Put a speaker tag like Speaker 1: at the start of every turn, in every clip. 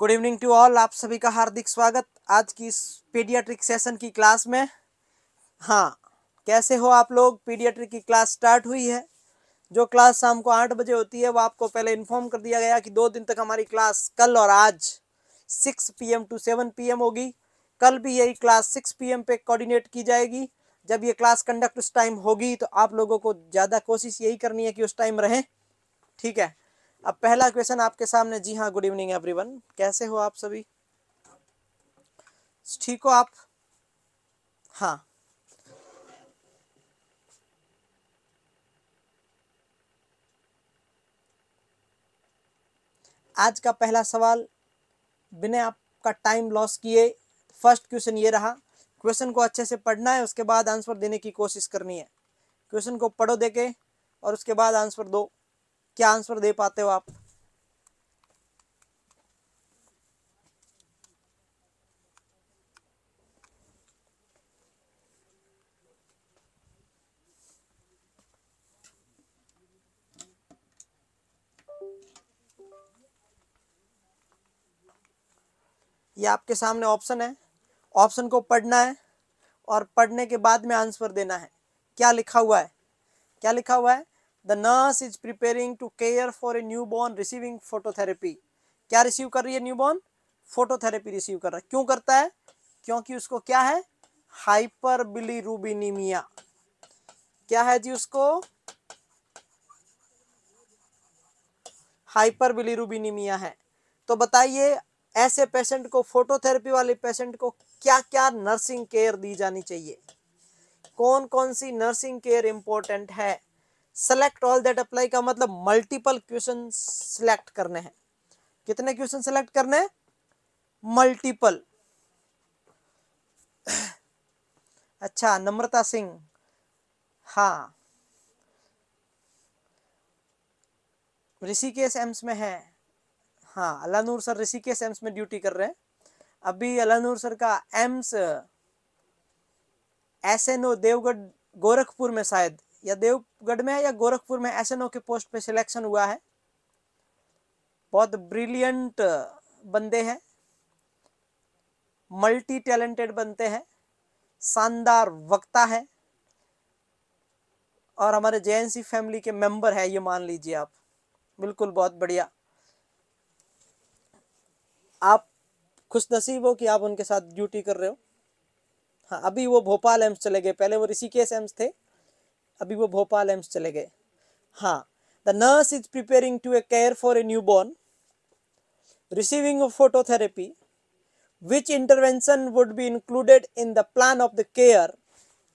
Speaker 1: Good evening to all आप सभी का हार्दिक स्वागत आज की इस पीडियाट्रिक सेशन की क्लास में हाँ कैसे हो आप लोग पीडियाट्रिक की क्लास स्टार्ट हुई है जो क्लास शाम को आठ बजे होती है वो आपको पहले इन्फॉर्म कर दिया गया कि दो दिन तक हमारी क्लास कल और आज six M to seven M होगी कल भी यही क्लास सिक्स एम पे कोऑर्डिनेट की जाएगी जब ये क्लास कंडक्ट उस टाइम होगी तो आप लोगों को ज़्यादा कोशिश यही करनी है कि उस टाइम रहें ठीक है अब पहला क्वेश्चन आपके सामने जी हाँ गुड इवनिंग एवरीवन कैसे हो आप सभी ठीक हो आप हाँ आज का पहला सवाल बिना आपका टाइम लॉस किए फर्स्ट क्वेश्चन ये रहा क्वेश्चन को अच्छे से पढ़ना है उसके बाद आंसर देने की कोशिश करनी है क्वेश्चन को पढ़ो देके और उसके बाद आंसर दो क्या आंसर दे पाते हो आप ये आपके सामने ऑप्शन है ऑप्शन को पढ़ना है और पढ़ने के बाद में आंसर देना है क्या लिखा हुआ है क्या लिखा हुआ है the nurse is preparing to care for a newborn receiving phototherapy क्या रिसीव कर रही है न्यू बॉर्न फोटोथेरेपी रिसीव कर रहा है क्यों करता है क्योंकि उसको क्या है हाइपर बिलीरूबिनीमिया क्या है जी उसको हाइपर बिलीरूबिनीमिया है तो बताइए ऐसे पेशेंट को फोटोथेरेपी वाले पेशेंट को क्या क्या नर्सिंग केयर दी जानी चाहिए कौन कौन सी नर्सिंग केयर इंपॉर्टेंट है सेलेक्ट ऑल दैट अप्लाई का मतलब मल्टीपल क्वेश्चन सिलेक्ट करने हैं कितने क्वेश्चन सिलेक्ट करने हैं मल्टीपल अच्छा नम्रता सिंह हाँ ऋषिकेश एम्स में है हाँ अलानूर सर ऋषिकेश एम्स में ड्यूटी कर रहे हैं अभी अलानूर सर का एम्स एस एन ओ देवगढ़ गोरखपुर में शायद या देवगढ़ में या गोरखपुर में एस के पोस्ट पे सिलेक्शन हुआ है बहुत ब्रिलियंट बंदे हैं मल्टी टैलेंटेड बनते हैं शानदार वक्ता है और हमारे जे फैमिली के मेंबर है ये मान लीजिए आप बिल्कुल बहुत बढ़िया आप खुश नसीब हो कि आप उनके साथ ड्यूटी कर रहे हो हाँ अभी वो भोपाल एम्स चले गए पहले वो ऋषिकेश एम्स थे अभी वो भोपाल एम्स चले गए हाँ the nurse is preparing to a care for a newborn receiving phototherapy which intervention would be included in the plan of the care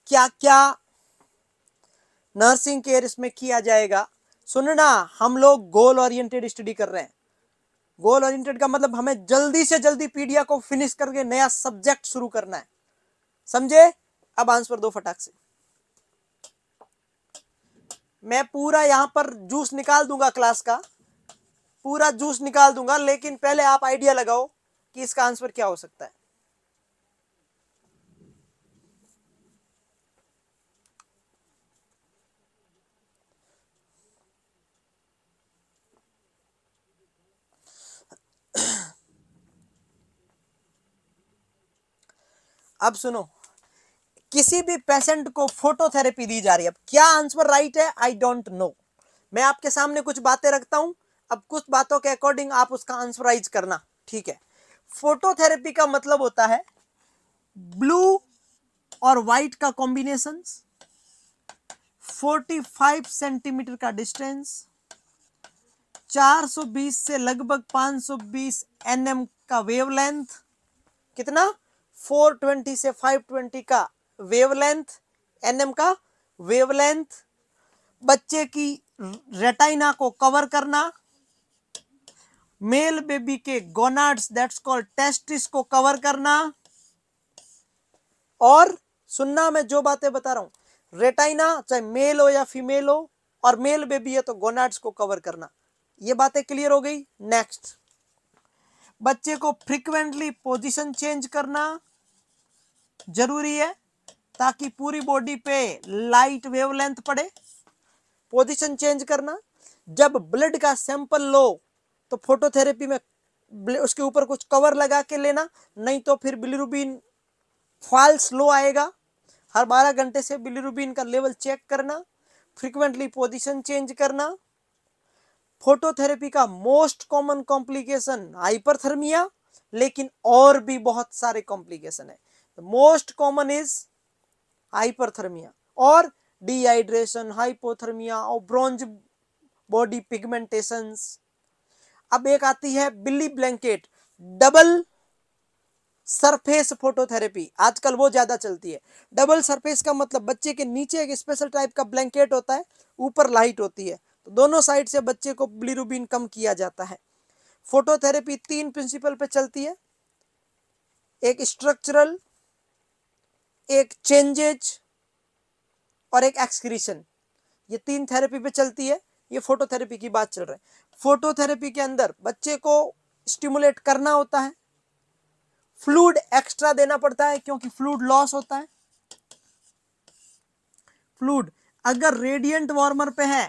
Speaker 1: क्या क्या नर्सिंग केयर इसमें किया जाएगा सुनना हम लोग गोल ओरिएंटेड स्टडी कर रहे हैं गोल ओरिएंटेड का मतलब हमें जल्दी से जल्दी पीडिया को फिनिश करके नया सब्जेक्ट शुरू करना है समझे अब आंसर दो फटाक से मैं पूरा यहाँ पर जूस निकाल दूंगा क्लास का पूरा जूस निकाल दूंगा लेकिन पहले आप आइडिया लगाओ कि इसका आंसर क्या हो सकता है अब सुनो किसी भी पेशेंट को फोटोथेरेपी दी जा रही है अब क्या आंसर राइट है आई डोंट नो मैं आपके सामने कुछ बातें रखता हूं अब कुछ बातों के अकॉर्डिंग आप उसका आंसराइज करना ठीक है फोटोथेरेपी का मतलब होता है ब्लू और व्हाइट का कॉम्बिनेशन 45 सेंटीमीटर का डिस्टेंस 420 से लगभग 520 एनएम का वेवलेंथ कितना 420 से 520 का वेवलेंथ एनएम का वेवलेंथ बच्चे की रेटाइना को कवर करना मेल बेबी के गोनाड्स दैट्स कॉल्ड टेस्टिस को कवर करना और सुनना मैं जो बातें बता रहा हूं रेटाइना चाहे मेल हो या फीमेल हो और मेल बेबी है तो गोनाड्स को कवर करना ये बातें क्लियर हो गई नेक्स्ट बच्चे को फ्रिक्वेंटली पोजीशन चेंज करना जरूरी है ताकि पूरी बॉडी पे लाइट वेवलेंथ पड़े पोजीशन चेंज करना जब ब्लड का सैंपल लो तो फोटोथेरेपी में उसके ऊपर कुछ कवर लगा के लेना नहीं तो फिर बिलीरुबिन फॉल्स लो आएगा हर बारह घंटे से बिलीरुबिन का लेवल चेक करना फ्रिक्वेंटली पोजीशन चेंज करना फोटोथेरेपी का मोस्ट कॉमन कॉम्प्लिकेशन हाइपरथर्मिया लेकिन और भी बहुत सारे कॉम्प्लिकेशन है मोस्ट कॉमन इज हाइपरथर्मिया और डिहाइड्रेशन हाइपोथर्मिया और ब्रॉन्ज बॉडी पिगमेंटेशन अब एक आती है बिल्ली ब्लैंकेट डबल सरफेस फोटोथेरेपी आजकल वो ज्यादा चलती है डबल सरफेस का मतलब बच्चे के नीचे एक स्पेशल टाइप का ब्लैंकेट होता है ऊपर लाइट होती है तो दोनों साइड से बच्चे को ब्लिरूबिन कम किया जाता है फोटोथेरेपी तीन प्रिंसिपल पे चलती है एक स्ट्रक्चरल एक चेंजेज और एक एक्सक्रीशन ये तीन थेरेपी पे चलती है ये फोटोथेरेपी की बात चल रही है फोटोथेरेपी के अंदर बच्चे को स्टिमुलेट करना होता है फ्लूड एक्स्ट्रा देना पड़ता है क्योंकि फ्लूड लॉस होता है फ्लूड अगर रेडियंट वार्मर पे है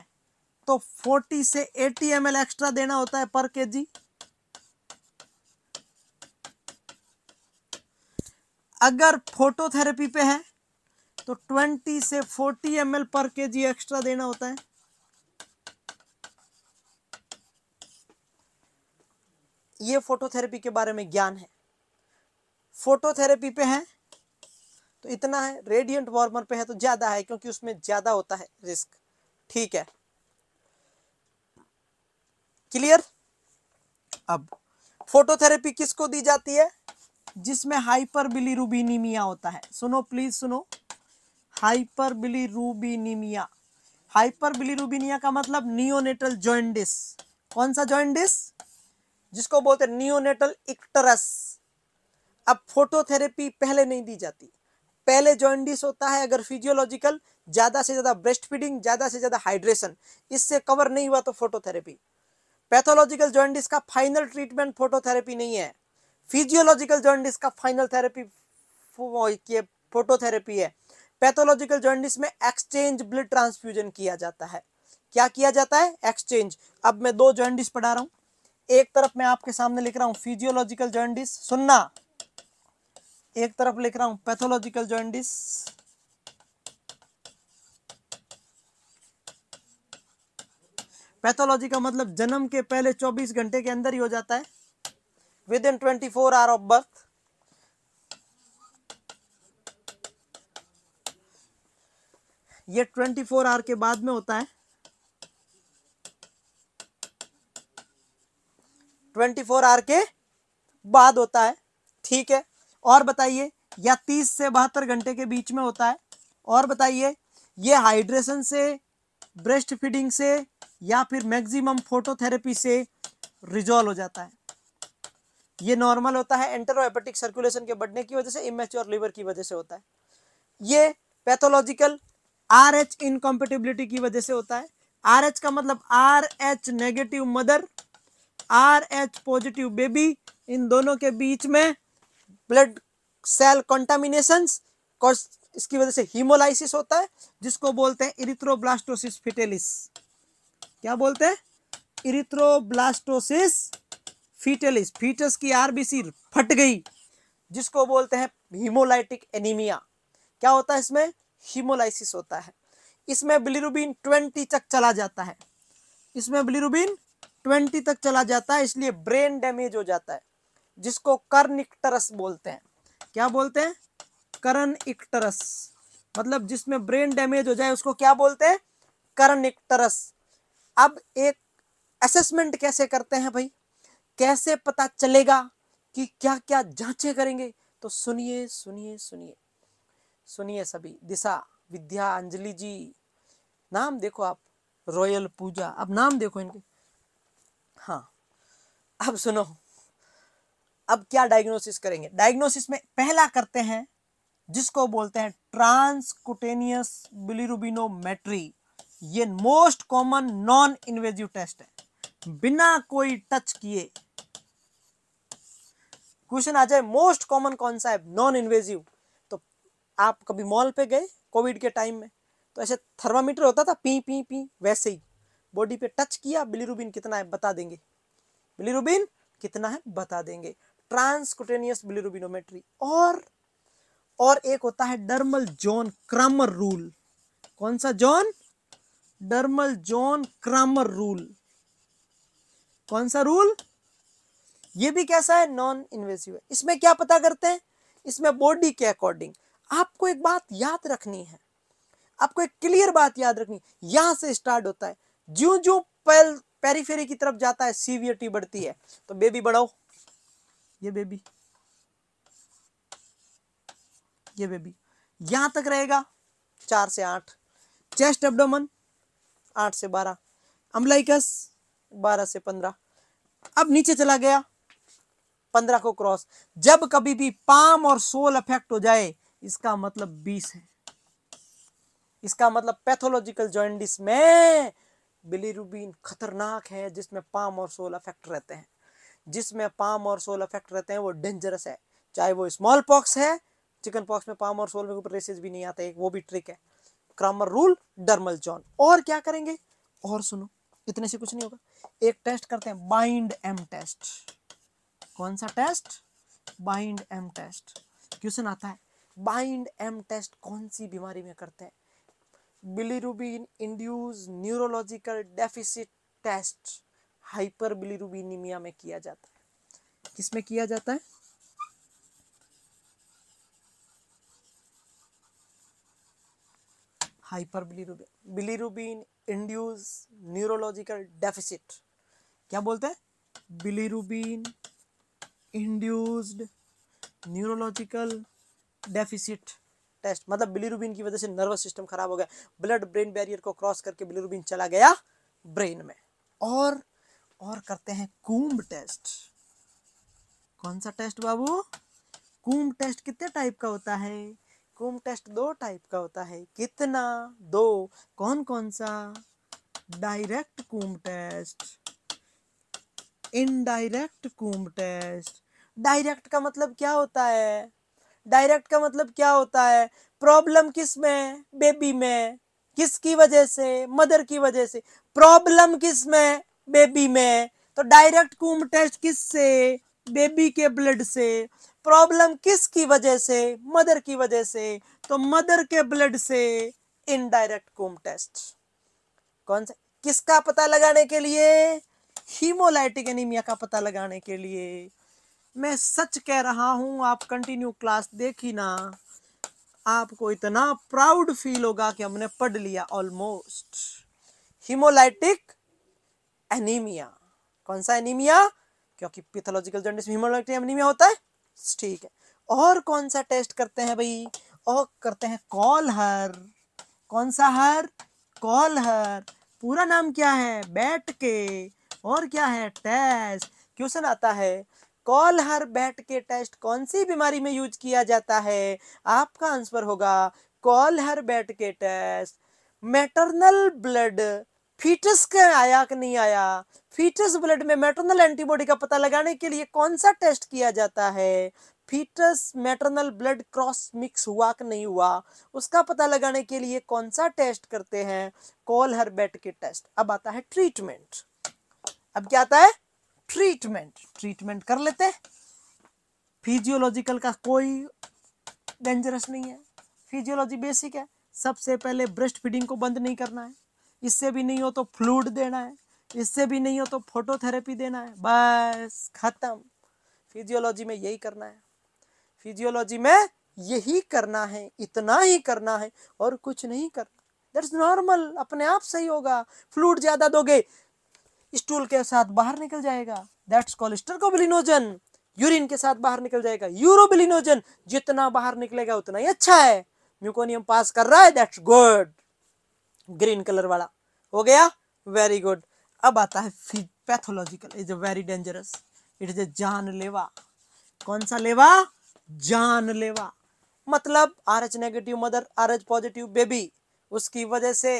Speaker 1: तो 40 से 80 एम एक्स्ट्रा देना होता है पर केजी जी अगर फोटोथेरेपी पे है तो ट्वेंटी से फोर्टी एम पर के जी एक्स्ट्रा देना होता है ये फोटोथेरेपी के बारे में ज्ञान है फोटोथेरेपी पे है तो इतना है रेडियंट वार्मर पे है तो ज्यादा है क्योंकि उसमें ज्यादा होता है रिस्क ठीक है क्लियर अब फोटोथेरेपी किसको दी जाती है जिसमें हाइपर बिलीरुबिनीमिया होता है सुनो प्लीज सुनो हाइपर बिलीरुबिनीमिया हाइपर बिलीरुबिनिया का मतलब नियोनेटल जॉइंडिस कौन सा जॉइंडिस जिसको बोलते नियोनेटल इक्टरस अब फोटोथेरेपी पहले नहीं दी जाती पहले जॉइंडिस होता है अगर फिजियोलॉजिकल ज़्यादा से ज़्यादा ब्रेस्ट फीडिंग ज़्यादा से ज़्यादा हाइड्रेशन इससे कवर नहीं हुआ तो फोटोथेरेपी पैथोलॉजिकल जॉइंडिस का फाइनल ट्रीटमेंट फोटोथेरेपी नहीं है फिजियोलॉजिकल जर्नलिस्ट का फाइनल थेरेपी फोटोथेरेपी है पैथोलॉजिकल जर्नलिस्ट में एक्सचेंज ब्लड ट्रांसफ्यूजन किया जाता है क्या किया जाता है एक्सचेंज अब मैं दो जॉइंटिस पढ़ा रहा हूं एक तरफ मैं आपके सामने लिख रहा हूँ फिजियोलॉजिकल जर्नलिस सुनना एक तरफ लिख रहा हूं पैथोलॉजिकल जर्नलिस पैथोलॉजी का मतलब जन्म के पहले 24 घंटे के अंदर ही हो जाता है within 24 hour of birth ये 24 आवर के बाद में होता है 24 आवर के बाद होता है ठीक है और बताइए या 30 से बहत्तर घंटे के बीच में होता है और बताइए ये हाइड्रेशन से ब्रेस्ट फीडिंग से या फिर मैक्सिमम फोटोथेरेपी से रिजॉल्व हो जाता है ये नॉर्मल होता है एंटरोपेटिक सर्कुलेशन के बढ़ने की वजह से इमेच्योर लिवर की वजह से होता है ये पैथोलॉजिकल आर एच इनकम्पेटिबिलिटी की वजह से होता है आर एच का मतलब R H negative mother R H positive baby इन दोनों के बीच में ब्लड सेल कॉन्टामिनेशन इसकी वजह से हीमोलाइसिस होता है जिसको बोलते हैं इरिथ्रोब्लास्टोसिस फिटेलिस क्या बोलते हैं इरिथ्रोब्लास्टोसिस फीटलिस फीटस की आरबीसी फट गई जिसको बोलते हैं हीमोलाइटिक एनीमिया क्या होता है इसमें हीमोलाइसिस होता है इसमें बिलिरुबिन ट्वेंटी तक चला जाता है इसमें बिलिरुबिन ट्वेंटी तक चला जाता है इसलिए ब्रेन डैमेज हो जाता है जिसको कर्न इक्टरस बोलते हैं क्या बोलते हैं करन इक्टरस मतलब जिसमें ब्रेन डैमेज हो जाए उसको क्या बोलते हैं करन इक्टरस अब एक असेसमेंट कैसे करते हैं भाई कैसे पता चलेगा कि क्या क्या जांचें करेंगे तो सुनिए सुनिए सुनिए सुनिए सभी दिशा विद्या अंजलि जी नाम देखो आप रॉयल पूजा अब नाम देखो इनके हाँ अब सुनो अब क्या डायग्नोसिस करेंगे डायग्नोसिस में पहला करते हैं जिसको बोलते हैं ट्रांसकुटेनियस बिलिरुबिनोमेट्री ये most common non invasive test है बिना कोई टच किए क्वेश्चन आ जाए मोस्ट कॉमन कौन सा है नॉन इन्वेजिव तो आप कभी मॉल पे गए कोविड के टाइम में तो ऐसे थर्मामीटर होता था पी पी पी वैसे ही बॉडी पे टच किया बिलीरुबिन कितना है बता देंगे बिलीरुबिन कितना है बता देंगे ट्रांसकुटेनियस बिलीरुबिनोमेट्री और और एक होता है डर्मल जोन क्रामर रूल कौन सा zone dermal zone Kramer rule कौन सा रूल ये भी कैसा है नॉन इन्वेसिव है इसमें क्या पता करते हैं इसमें बॉडी के अकॉर्डिंग आपको एक बात याद रखनी है आपको एक क्लियर बात याद रखनी यहां से स्टार्ट होता है जो जो पेल पेरीफेरी की तरफ जाता है सीवियरिटी बढ़ती है तो बेबी बढ़ाओ ये बेबी ये बेबी यहां तक रहेगा चार से आठ चेस्ट एबडोम आठ से बारह अम्लाइकस बारह से पंद्रह अब नीचे चला गया पंद्रह को क्रॉस जब कभी भी पाम और सोल अफेक्ट हो जाए इसका मतलब बीस है इसका मतलब पैथोलॉजिकल जॉइंडिस में बिलीरुबिन खतरनाक है जिसमें पाम और सोल अफेक्ट रहते हैं जिसमें पाम और सोल अफेक्ट रहते हैं वो डेंजरस है चाहे वो स्मॉल पॉक्स है चिकन पॉक्स में पाम और सोल में ऊपर रेसेज भी नहीं आता है वो भी ट्रिक है क्रामर रूल डर्मल जॉन और क्या करेंगे और सुनो इतने से कुछ नहीं होगा एक टेस्ट करते हैं बाइंड एम टेस्ट कौन सा test bind M test question आता है बाइंड एम टेस्ट कौन सी बीमारी में करते हैं bilirubin induce neurological deficit test hyperbilirubinemia में किया जाता है किसमें किया जाता है hyper bilirubin bilirubin induce neurological deficit क्या बोलते हैं bilirubin induced neurological deficit test मतलब बिलीरुबिन की वजह से नर्वस सिस्टम खराब हो गया ब्लड ब्रेन बैरियर को क्रॉस करके बिलीरुबिन चला गया ब्रेन में और और करते हैं कुंभ टेस्ट कौन सा टेस्ट बाबू कुंभ टेस्ट कितने टाइप का होता है कुंभ टेस्ट दो टाइप का होता है कितना दो कौन कौन सा direct Coombs test indirect Coombs test direct का मतलब क्या होता है डायरेक्ट का मतलब क्या होता है प्रॉब्लम किस में बेबी में किसकी वजह से मदर की वजह से प्रॉब्लम किस में बेबी में तो डायरेक्ट कुम टेस्ट किस से बेबी के ब्लड से प्रॉब्लम किसकी वजह से मदर की वजह से तो मदर के ब्लड से इनडायरेक्ट कुम टेस्ट कौन सा किसका पता लगाने के लिए हीमोलाइटिक एनीमिया का पता लगाने के लिए मैं सच कह रहा हूँ आप कंटिन्यू क्लास देखी ना आपको इतना प्राउड फील होगा कि हमने पढ़ लिया ऑलमोस्ट हिमोलाइटिक एनीमिया कौन सा एनीमिया क्योंकि पिथोलॉजिकल जंडिस हिमोलाइटिक एनीमिया होता है ठीक है और कौन सा टेस्ट करते हैं भाई और करते हैं कॉल हर कौन सा हर कॉल हर पूरा नाम क्या है बैठ के और क्या है टेस्ट क्वेश्चन आता है कॉल हर बैठ के टेस्ट कौन सी बीमारी में यूज किया जाता है आपका आंसर होगा कॉल हर बैठ के टेस्ट मैटरनल ब्लड फीटस के आया कि नहीं आया फीटस ब्लड में मैटरनल एंटीबॉडी का पता लगाने के लिए कौन सा टेस्ट किया जाता है fetus maternal blood cross mix हुआ कि नहीं हुआ उसका पता लगाने के लिए कौन सा टेस्ट करते हैं Kleihauer Betke test अब आता है ट्रीटमेंट अब क्या आता है ट्रीटमेंट ट्रीटमेंट कर लेते हैं फिजियोलॉजिकल का कोई डेंजरस नहीं है फिजियोलॉजी बेसिक है सबसे पहले ब्रेस्ट फीडिंग को बंद नहीं करना है इससे भी नहीं हो तो फ्लूड देना है इससे भी नहीं हो तो फोटोथेरेपी देना है बस खत्म फिजियोलॉजी में यही करना है फिजियोलॉजी में यही करना है इतना ही करना है और कुछ नहीं करना दैट्स नॉर्मल अपने आप सही होगा फ्लूड ज़्यादा दोगे स्टूल के साथ बाहर निकल जाएगा दैट्स कॉल स्टर्कोबिलिनोजन यूरिन के साथ बाहर निकल जाएगा यूरोबिलिनोजन जितना बाहर निकलेगा उतना ही अच्छा है म्यूकोनियम पास कर रहा है दैट्स गुड ग्रीन कलर वाला हो गया वेरी गुड अब आता है pathological is a very dangerous it is a जानलेवा कौन सा लेवा जानलेवा मतलब R H negative mother R H positive baby उसकी वजह से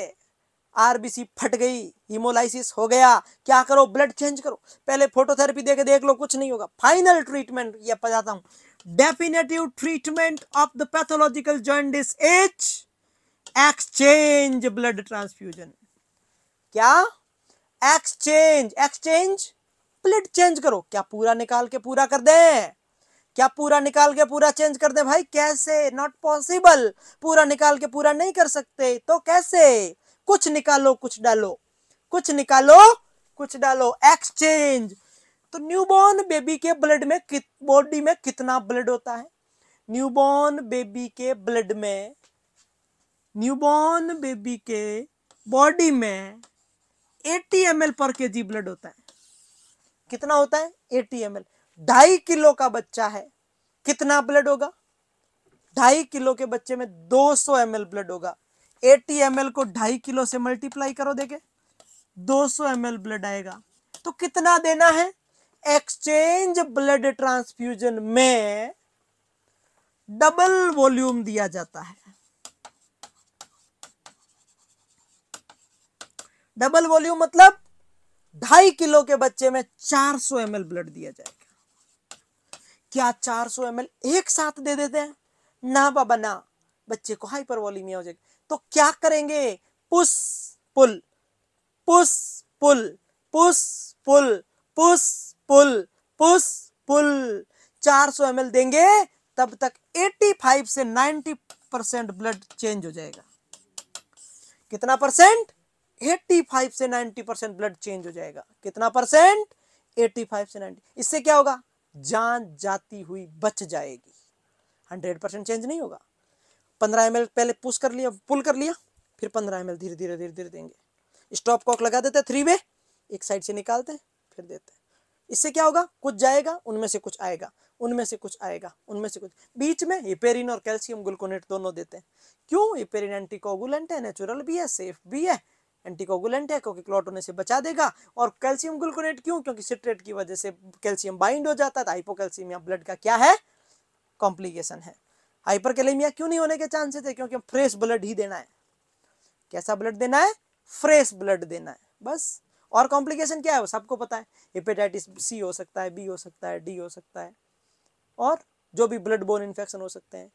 Speaker 1: आरबीसी फट गई हिमोलाइसिस हो गया क्या करो ब्लड चेंज करो पहले फोटोथेरेपी दे के देख लो कुछ नहीं होगा फाइनल ट्रीटमेंट ये बताता हूं definitive treatment of the pathological jaundice H exchange blood transfusion क्या एक्सचेंज एक्सचेंज ब्लड चेंज करो क्या पूरा निकाल के पूरा कर दे क्या पूरा निकाल के पूरा चेंज कर दे भाई कैसे नॉट पॉसिबल पूरा निकाल के पूरा नहीं कर सकते तो कैसे कुछ निकालो कुछ डालो कुछ निकालो कुछ डालो एक्सचेंज तो न्यूबॉर्न बेबी के ब्लड में बॉडी में कितना ब्लड होता है न्यूबॉर्न बेबी के ब्लड में न्यूबॉर्न बेबी के बॉडी में 80 एम पर के जी ब्लड होता है कितना होता है 80 एम एल ढाई किलो का बच्चा है कितना ब्लड होगा ढाई किलो के बच्चे में 200 सौ ब्लड होगा एटी एम को ढाई किलो से मल्टीप्लाई करो देखे 200 सौ ब्लड आएगा तो कितना देना है एक्सचेंज ब्लड ट्रांसफ्यूजन में डबल वॉल्यूम दिया जाता है डबल वॉल्यूम मतलब ढाई किलो के बच्चे में 400 सौ ब्लड दिया जाएगा क्या 400 सौ एक साथ दे देते हैं ना बाबा ना बच्चे को हाइपर वॉल्यूमिया हो जाएगा तो क्या करेंगे push pull push pull push pull push pull push pull 400 ml देंगे तब तक 85 से 90 परसेंट ब्लड चेंज हो जाएगा कितना परसेंट 85 से 90 परसेंट ब्लड चेंज हो जाएगा कितना परसेंट 85 से 90 इससे क्या होगा जान जाती हुई बच जाएगी 100 परसेंट चेंज नहीं होगा पंद्रह एम पहले पुश कर लिया पुल कर लिया फिर पंद्रह एम धीरे धीरे धीरे धीरे देंगे स्टॉप कॉक लगा देते हैं थ्री वे एक साइड से निकालते हैं फिर देते हैं इससे क्या होगा कुछ जाएगा उनमें से कुछ आएगा उनमें से कुछ आएगा उनमें से कुछ बीच में हिपेरिन और कैल्शियम ग्लूकोनेट दोनों देते हैं क्यों हिपेरिन एंटीकोगुलेंट है नेचुरल भी है सेफ भी है एंटीकोगुलेंट है क्योंकि क्लॉट होने से बचा देगा और कैल्शियम ग्लूकोनेट क्यों क्योंकि सिट्रेट की वजह से कैल्शियम बाइंड हो जाता है हाइपोकैल्शियम या ब्लड का क्या है कॉम्प्लिकेशन है हाइपरकैलेमिया क्यों नहीं होने के चांसेस है क्योंकि हम फ्रेश ब्लड ही देना है कैसा ब्लड देना है फ्रेश ब्लड देना है बस और कॉम्प्लिकेशन क्या है वो सबको पता है हेपेटाइटिस सी हो सकता है बी हो सकता है डी हो सकता है और जो भी ब्लड बोन इन्फेक्शन हो सकते हैं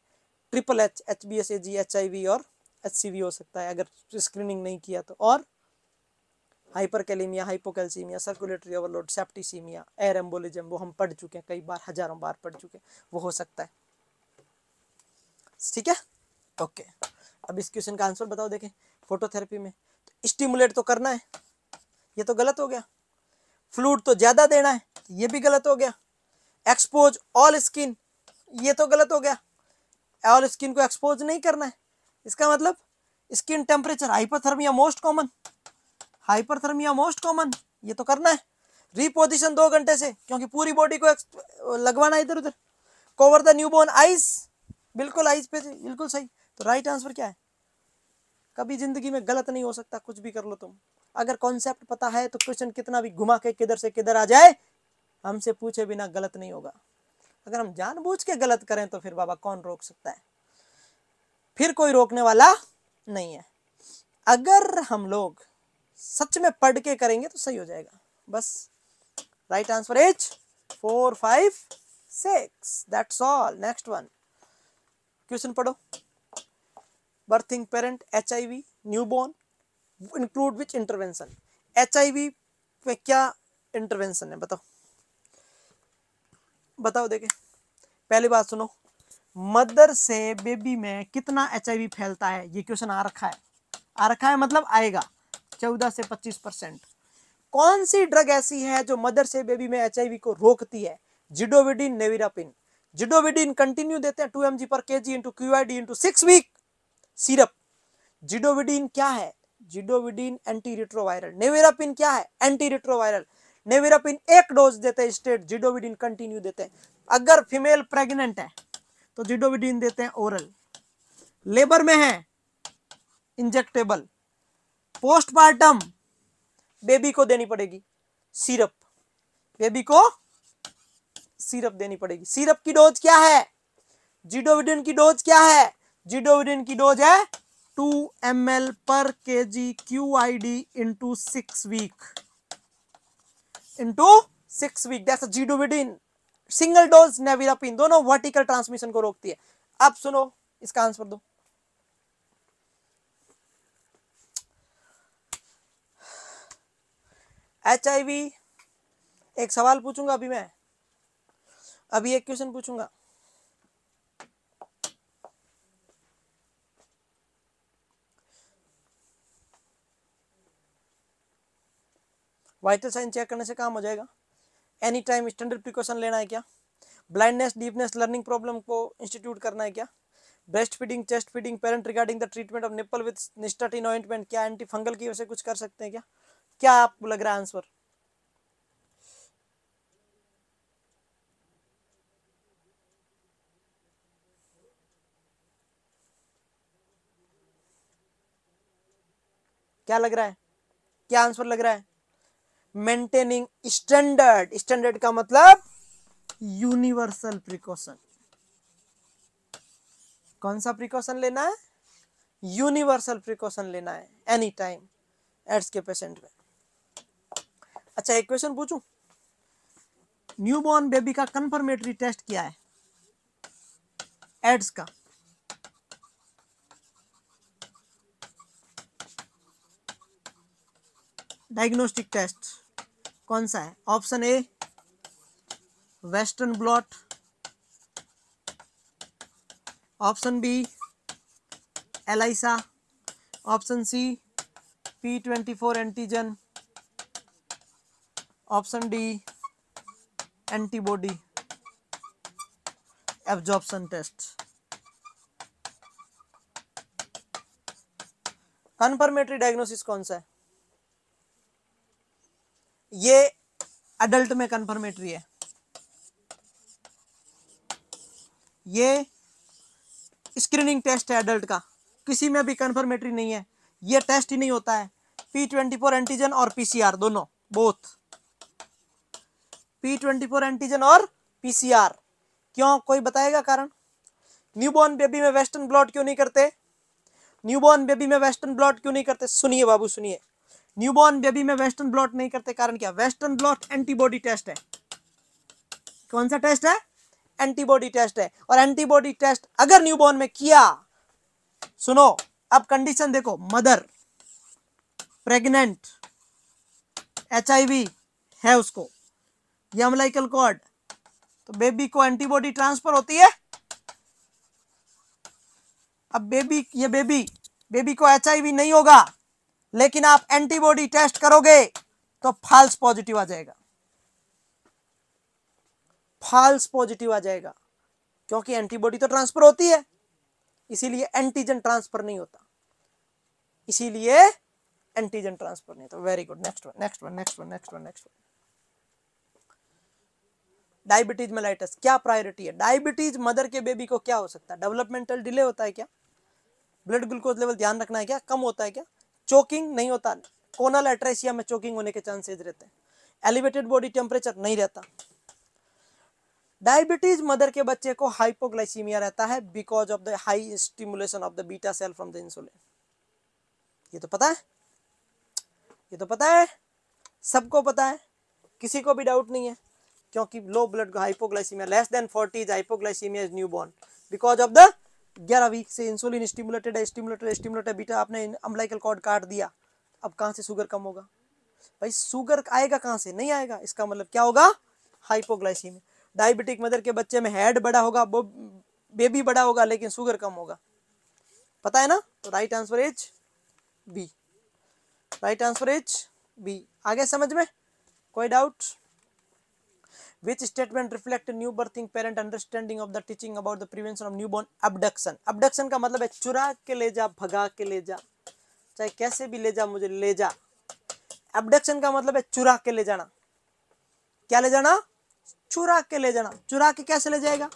Speaker 1: triple H H B S A G H I V और एच सी वी हो सकता है अगर स्क्रीनिंग नहीं किया तो और hyper hyperkalemia hypocalcemia circulatory overload septicemia air embolism वो हम पढ़ चुके हैं कई बार हजारों बार पढ़ चुके हैं वो हो सकता है ठीक है ओके अब इस क्वेश्चन का आंसर बताओ देखें फोटोथेरेपी में तो स्टिमुलेट तो करना है ये तो गलत हो गया फ्लूड तो ज़्यादा देना है तो ये भी गलत हो गया एक्सपोज ऑल स्किन ये तो गलत हो गया ऑल स्किन को एक्सपोज नहीं करना है इसका मतलब skin temperature hyperthermia most common hyperthermia most common ये तो करना है रिपोजिशन दो घंटे से क्योंकि पूरी बॉडी को लगवाना इधर उधर कवर द बोर्न आइस बिल्कुल आइज पे बिल्कुल सही तो राइट आंसर क्या है कभी जिंदगी में गलत नहीं हो सकता कुछ भी कर लो तुम अगर कॉन्सेप्ट पता है तो क्वेश्चन कितना भी घुमा के किधर से किधर आ जाए हमसे पूछे बिना गलत नहीं होगा अगर हम जानबूझ के गलत करें तो फिर बाबा कौन रोक सकता है फिर कोई रोकने वाला नहीं है अगर हम लोग सच में पढ़ के करेंगे तो सही हो जाएगा बस right answer H four five six that's all next one question पढ़ो birthing parent H I V newborn include which intervention H I V में क्या इंटरवेंशन है बताओ बताओ देखे पहली बात सुनो मदर से बेबी में कितना एच फैलता है ये क्वेश्चन आ रखा है आ रखा है मतलब आएगा चौदह से पच्चीस परसेंट कौन सी ड्रग ऐसी है जो मदर से बेबी में एच को रोकती है जिडोविडिन नेविरापिन जिडोविडिन कंटिन्यू देते हैं to M G per K G into Q I D into six week syrup zidovudine क्या है जिडोविडिन एंटी रिट्रोवायरल नेवेरापिन क्या है एंटी रिट्रोवायरल नेवेरापिन एक डोज देते हैं स्टेट जिडोविडिन कंटिन्यू देते हैं अगर फीमेल प्रेग्नेंट है तो जिडोविडिन देते हैं ओरल लेबर में है इंजेक्टेबल पोस्टमार्टम बेबी को देनी पड़ेगी सिरप बेबी को सिरप देनी पड़ेगी सिरप की डोज क्या है जिडोविडिन की डोज क्या है जिडोविडिन की डोज है to M L per K G Q I D into six week into six week that's zidovudine single dose nevirapine दोनों वर्टिकल ट्रांसमिशन को रोकती है अब सुनो इसका आंसर दो एच एक सवाल पूछूंगा अभी मैं अभी एक क्वेश्चन पूछूंगा वाइटल साइन चेक करने से काम हो जाएगा एनी टाइम स्टैंडर्ड प्रिकॉशन लेना है क्या ब्लाइंडनेस डीपनेस लर्निंग प्रॉब्लम को इंस्टीट्यूट करना है क्या breast feeding chest feeding parent regarding the treatment of nipple with nystatin ointment क्या एंटी फंगल की वजह से कुछ कर सकते हैं क्या क्या आपको लग रहा है आंसर क्या लग रहा है क्या आंसर लग रहा है मेंटेनिंग स्टैंडर्ड स्टैंडर्ड का मतलब यूनिवर्सल प्रिकॉशन कौन सा प्रिकॉशन लेना है यूनिवर्सल प्रिकॉशन लेना है एनी टाइम एड्स के पेशेंट में अच्छा एक क्वेश्चन पूछू न्यूबॉर्न बेबी का कंफर्मेटरी टेस्ट क्या है एड्स का डायग्नोस्टिक टेस्ट कौन सा है option A western blot option B ELISA option C P twenty four antigen option D antibody absorption test confirmatory diagnosis कौन सा है ये एडल्ट में कन्फर्मेटरी है ये स्क्रीनिंग टेस्ट है एडल्ट का किसी में भी कन्फर्मेटरी नहीं है ये टेस्ट ही नहीं होता है पी ट्वेंटी फोर एंटीजन और पीसीआर दोनों both P twenty four antigen और पीसीआर क्यों कोई बताएगा कारण न्यूबॉर्न बेबी में वेस्टर्न ब्लॉट क्यों नहीं करते न्यूबॉर्न बेबी में वेस्टर्न ब्लॉट क्यों नहीं करते सुनिए बाबू सुनिए न्यूबॉर्न बेबी में वेस्टर्न ब्लॉट नहीं करते कारण क्या वेस्टर्न ब्लॉट एंटीबॉडी टेस्ट है कौन सा टेस्ट है एंटीबॉडी टेस्ट है और एंटीबॉडी टेस्ट अगर न्यूबॉर्न में किया सुनो अब कंडीशन देखो मदर प्रेग्नेंट एच है उसको यमलाइकल कॉर्ड तो बेबी को एंटीबॉडी ट्रांसफर होती है अब बेबी ये बेबी बेबी को एच नहीं होगा लेकिन आप एंटीबॉडी टेस्ट करोगे तो फॉल्स पॉजिटिव आ जाएगा फाल्स पॉजिटिव आ जाएगा क्योंकि एंटीबॉडी तो ट्रांसफर होती है इसीलिए एंटीजन ट्रांसफर नहीं होता इसीलिए एंटीजन ट्रांसफर नहीं होता very good next one next one next one next one next one diabetes mellitus क्या प्रायोरिटी है डायबिटीज मदर के बेबी को क्या हो सकता है डेवलपमेंटल डिले होता है क्या ब्लड ग्लूकोज लेवल ध्यान रखना है क्या कम होता है क्या चोकिंग नहीं होता कोनल एट्रेसिया में चोकिंग होने के चांसेज रहते हैं एलिवेटेड बॉडी टेम्परेचर नहीं रहता डायबिटीज मदर के बच्चे को हाइपोग्लाइसीमिया रहता है because of the high stimulation of the beta cell from the insulin ये तो पता है ये तो पता है सबको पता है किसी को भी डाउट नहीं है क्योंकि low blood hypoglycaemia less than forties hypoglycaemia is new born because of the ग्यारह वीक से insulin stimulated stimulated stimulated beta आपने अम्बलाइकल कॉर्ड काट दिया अब कहाँ से शुगर कम होगा भाई शुगर आएगा कहाँ से नहीं आएगा इसका मतलब क्या होगा हाइपोग्लाइसीमिया डायबिटिक मदर के बच्चे में हेड बड़ा होगा बेबी बड़ा होगा लेकिन शुगर कम होगा पता है ना तो right answer is B right answer is B आगे समझ में कोई doubt which statement reflect new birthing parent understanding of the teaching about the prevention of newborn abduction abduction का मतलब है चुरा के ले जा भगा के ले जा चाहे कैसे भी ले जा मुझे ले जा एबडक्शन का मतलब है चुरा के ले जाना क्या ले जाना चुरा के ले जाना चुरा के कैसे ले जाएगा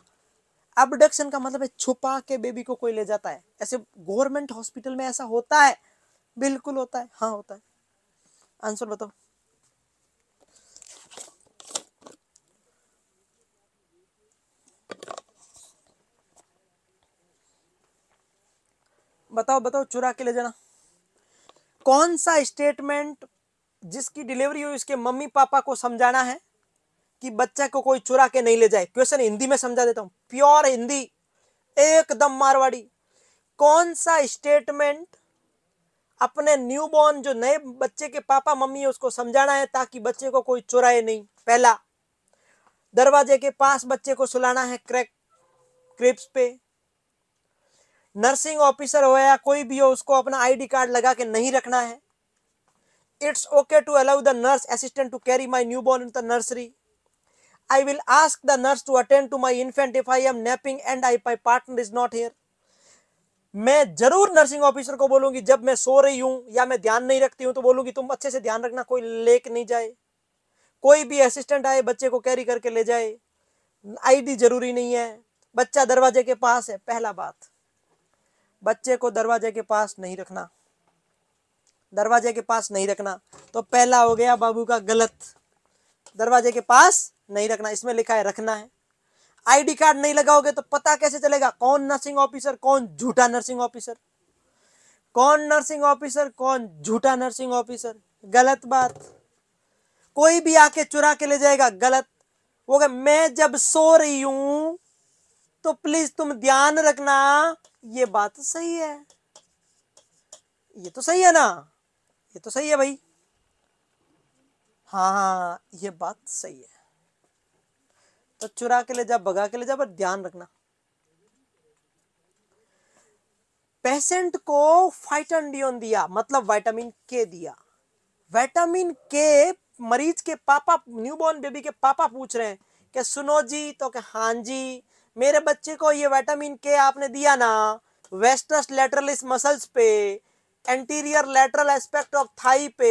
Speaker 1: एबडक्शन का मतलब है छुपा के बेबी को कोई ले जाता है ऐसे गवर्नमेंट हॉस्पिटल में ऐसा होता है बिल्कुल होता है हाँ होता है आंसर बताओ बताओ बताओ चुरा के ले जाना कौन सा स्टेटमेंट जिसकी डिलीवरी हुई उसके मम्मी पापा को समझाना है कि बच्चा को कोई चुरा के नहीं ले जाए क्वेश्चन हिंदी में समझा देता हूँ प्योर हिंदी एकदम मारवाड़ी कौन सा स्टेटमेंट अपने न्यूबॉर्न जो नए बच्चे के पापा मम्मी है उसको समझाना है ताकि बच्चे को कोई चुराए नहीं पहला दरवाजे के पास बच्चे को सुलाना है क्रैक क्रिप्स पे नर्सिंग ऑफिसर हो या कोई भी हो उसको अपना आईडी कार्ड लगा के नहीं रखना है it's okay to allow the nurse assistant to carry my new born in the nursery I will ask the nurse to attend to my infant if I am napping and I my partner is not here मैं जरूर nursing officer को बोलूंगी जब मैं सो रही हूं या मैं ध्यान नहीं रखती हूं तो बोलूंगी तुम अच्छे से ध्यान रखना कोई लेक नहीं जाए कोई भी असिस्टेंट आए बच्चे को कैरी करके ले जाए आईडी जरूरी नहीं है बच्चा दरवाजे के पास है पहला बात बच्चे को दरवाजे के पास नहीं रखना दरवाजे के पास नहीं रखना तो पहला हो गया बाबू का गलत दरवाजे के पास नहीं रखना इसमें लिखा है रखना है आईडी कार्ड नहीं लगाओगे तो पता कैसे चलेगा कौन नर्सिंग ऑफिसर कौन झूठा नर्सिंग ऑफिसर कौन नर्सिंग ऑफिसर कौन झूठा नर्सिंग ऑफिसर गलत बात कोई भी आके चुरा के ले जाएगा गलत वो मैं जब सो रही हूं तो प्लीज तुम ध्यान रखना ये बात तो सही है ये तो सही है ना ये तो सही है भाई हाँ हाँ ये बात सही है तो चुरा के ले जा भगा के ले जा पर ध्यान रखना पेशेंट को फाइटन डियोन दिया मतलब विटामिन के दिया विटामिन के मरीज के पापा न्यूबॉर्न बेबी के पापा पूछ रहे हैं कि सुनो जी तो के हाँ जी मेरे बच्चे को ये वाइटामिन के आपने दिया ना वेस्टर्स लेटरलिस मसल्स पे anterior lateral aspect of thigh पे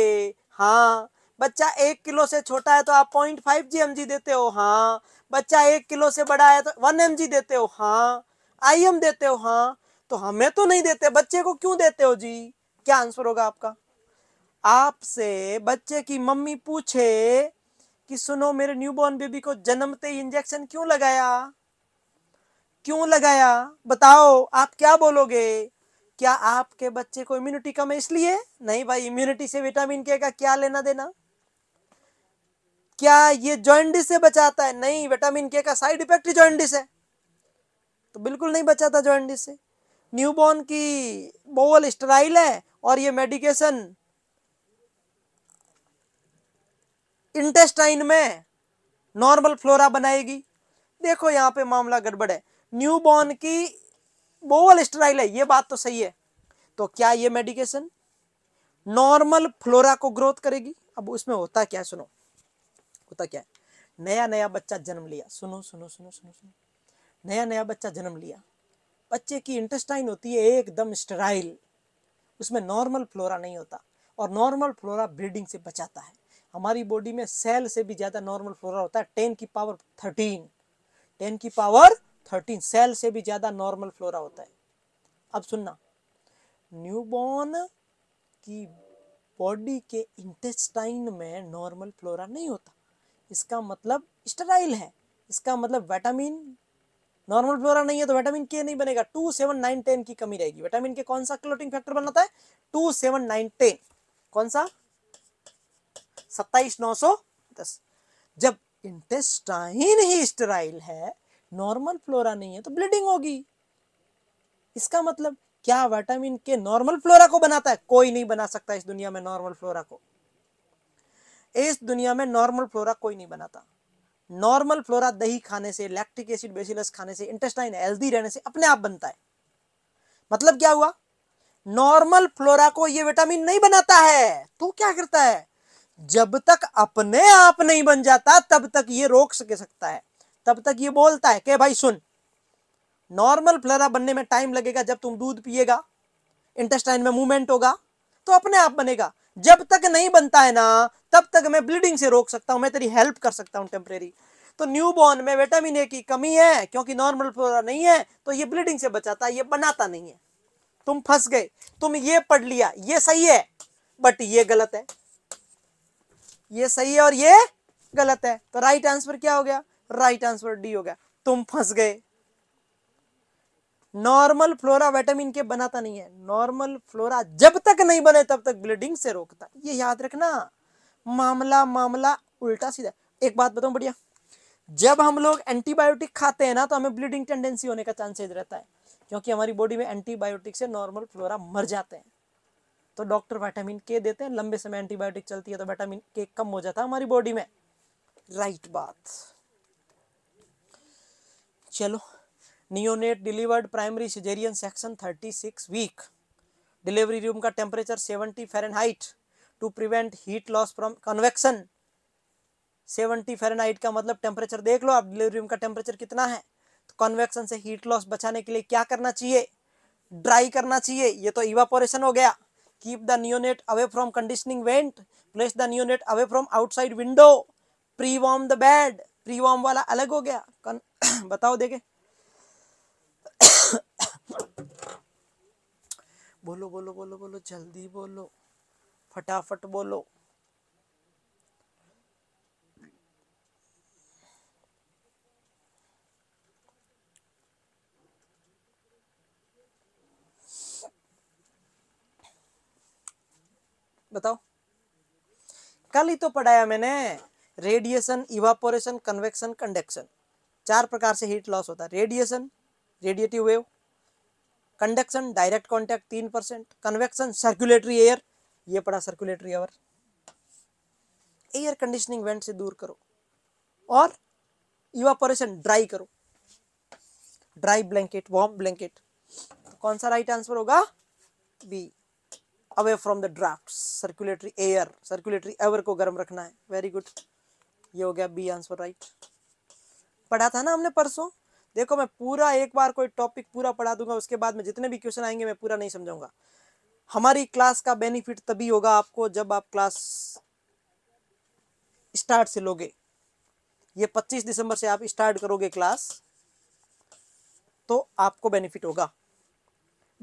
Speaker 1: हाँ बच्चा एक किलो से छोटा है तो आप point five G M G देते हो हाँ बच्चा एक किलो से बड़ा है तो वन एम जी देते हो हाँ आई एम देते हो हाँ तो हमें तो नहीं देते बच्चे को क्यों देते हो जी क्या आंसर होगा आपका आपसे बच्चे की मम्मी पूछे कि सुनो मेरे न्यूबॉर्न बेबी को जन्मते ही इंजेक्शन क्यों लगाया क्यों लगाया बताओ आप क्या बोलोगे क्या आपके बच्चे को इम्यूनिटी कम है इसलिए नहीं भाई इम्यूनिटी से विटामिन के का क्या लेना देना क्या ये जॉइंडिस से बचाता है नहीं विटामिन के का साइड इफेक्ट जॉइंडिस है तो बिल्कुल नहीं बचाता जॉइंडिस से न्यूबॉर्न की बोवल स्टराइल है और ये मेडिकेशन इंटेस्टाइन में नॉर्मल फ्लोरा बनाएगी देखो यहां पे मामला गड़बड़ है न्यू बॉर्न की बोवल स्ट्राइल है ये बात तो सही है तो क्या ये मेडिकेशन नॉर्मल फ्लोरा को ग्रोथ करेगी अब उसमें होता क्या है सुनो होता क्या है नया नया बच्चा जन्म लिया सुनो सुनो सुनो सुनो सुनो नया नया बच्चा जन्म लिया बच्चे की इंटेस्टाइन होती है एकदम स्टराइल उसमें नॉर्मल फ्लोरा नहीं होता और नॉर्मल फ्लोरा ब्रीडिंग से बचाता है हमारी बॉडी में सेल से भी ज़्यादा नॉर्मल फ्लोरा होता है टेन की पावर थर्टीन टेन की पावर थर्टीन सेल से भी ज़्यादा नॉर्मल फ्लोरा होता है अब सुनना न्यूबॉर्न की बॉडी के इंटेस्टाइन में नॉर्मल फ्लोरा नहीं होता इसका मतलब स्टराइल है इसका मतलब विटामिन नॉर्मल फ्लोरा नहीं है तो विटामिन के नहीं बनेगा टू सेवन नाइन टेन की कमी रहेगी विटामिन के कौन सा क्लोटिंग फैक्टर बनाता है टू सेवन नाइन टेन कौन सा सत्ताईस नौ सौ दस जब इंटेस्टाइन ही स्टराइल है नॉर्मल फ्लोरा नहीं है तो ब्लीडिंग होगी इसका मतलब क्या विटामिन के नॉर्मल फ्लोरा को बनाता है कोई नहीं बना सकता इस दुनिया में नॉर्मल फ्लोरा को इस दुनिया में नॉर्मल फ्लोरा कोई नहीं बनाता नॉर्मल फ्लोरा दही खाने से लैक्टिक एसिड बेसिलस खाने से इंटेस्टाइन हेल्दी रहने से अपने आप बनता है मतलब क्या हुआ नॉर्मल फ्लोरा को ये विटामिन नहीं बनाता है तू क्या करता है जब तक अपने आप नहीं बन जाता तब तक ये रोक सके सकता है तब तक ये बोलता है कि भाई सुन नॉर्मल फ्लोरा बनने में टाइम लगेगा जब तुम दूध पिएगा इंटेस्टाइन में मूवमेंट होगा तो अपने आप बनेगा जब तक नहीं बनता है ना तब तक मैं ब्लीडिंग से रोक सकता हूं मैं तेरी हेल्प कर सकता हूं टेम्परेरी तो न्यूबॉर्न में विटामिन ए की कमी है क्योंकि नॉर्मल फ्लोरा नहीं है तो ये ब्लीडिंग से बचाता है ये बनाता नहीं है तुम फंस गए तुम ये पढ़ लिया ये सही है बट ये गलत है ये सही है और ये गलत है तो राइट आंसर क्या हो गया राइट आंसर डी हो गया तुम फंस गए नॉर्मल फ्लोरा वाइटामिन के बनाता नहीं है नॉर्मल फ्लोरा जब तक नहीं बने तब तक ब्लीडिंग से रोकता ये याद रखना मामला मामला उल्टा सीधा एक बात बताऊं बढ़िया जब हम लोग एंटीबायोटिक खाते हैं ना तो हमें ब्लीडिंग टेंडेंसी होने का चांसेज रहता है क्योंकि हमारी बॉडी में एंटीबायोटिक से नॉर्मल फ्लोरा मर जाते हैं तो डॉक्टर वाइटामिन के देते हैं लंबे समय एंटीबायोटिक चलती है तो वाइटामिन के कम हो जाता है हमारी बॉडी में राइट बात चलो neonate delivered primary caesarean section 36 week delivery room का temperature 70 Fahrenheit to prevent heat loss from convection 70 Fahrenheit का मतलब टेम्परेचर देख लो आप डिलीवरी रूम का टेम्परेचर कितना है तो कन्वेक्शन से हीट लॉस बचाने के लिए क्या करना चाहिए ड्राई करना चाहिए ये तो इवापोरेशन हो गया keep the neonate away from conditioning vent place the neonate away from outside window pre warm the bed warm वाला अलग हो गया कन बताओ देखे बोलो बोलो बोलो बोलो जल्दी बोलो फटाफट बोलो बताओ कल ही तो पढ़ाया मैंने रेडिएशन इवापोरेशन कन्वेक्शन कंडक्शन चार प्रकार से हीट लॉस होता है radiation radiative wave conduction direct contact तीन परसेंट कन्वेक्शन सर्कुलेटरी एयर ये पड़ा circulatory air air conditioning vent से दूर करो और इवापोरेशन ड्राई करो ड्राई ब्लैंकेट वार्म ब्लैंकेट कौन सा राइट आंसर होगा B away from the draft circulatory air circulatory ever को गर्म रखना है वेरी गुड ये हो गया बी आंसर राइट पढ़ा था ना हमने परसों देखो मैं पूरा एक बार कोई टॉपिक पूरा पढ़ा दूंगा उसके बाद में जितने भी क्वेश्चन आएंगे मैं पूरा नहीं समझाऊंगा हमारी क्लास का बेनिफिट तभी होगा आपको जब आप क्लास स्टार्ट से लोगे ये 25 दिसंबर से आप स्टार्ट करोगे क्लास तो आपको बेनिफिट होगा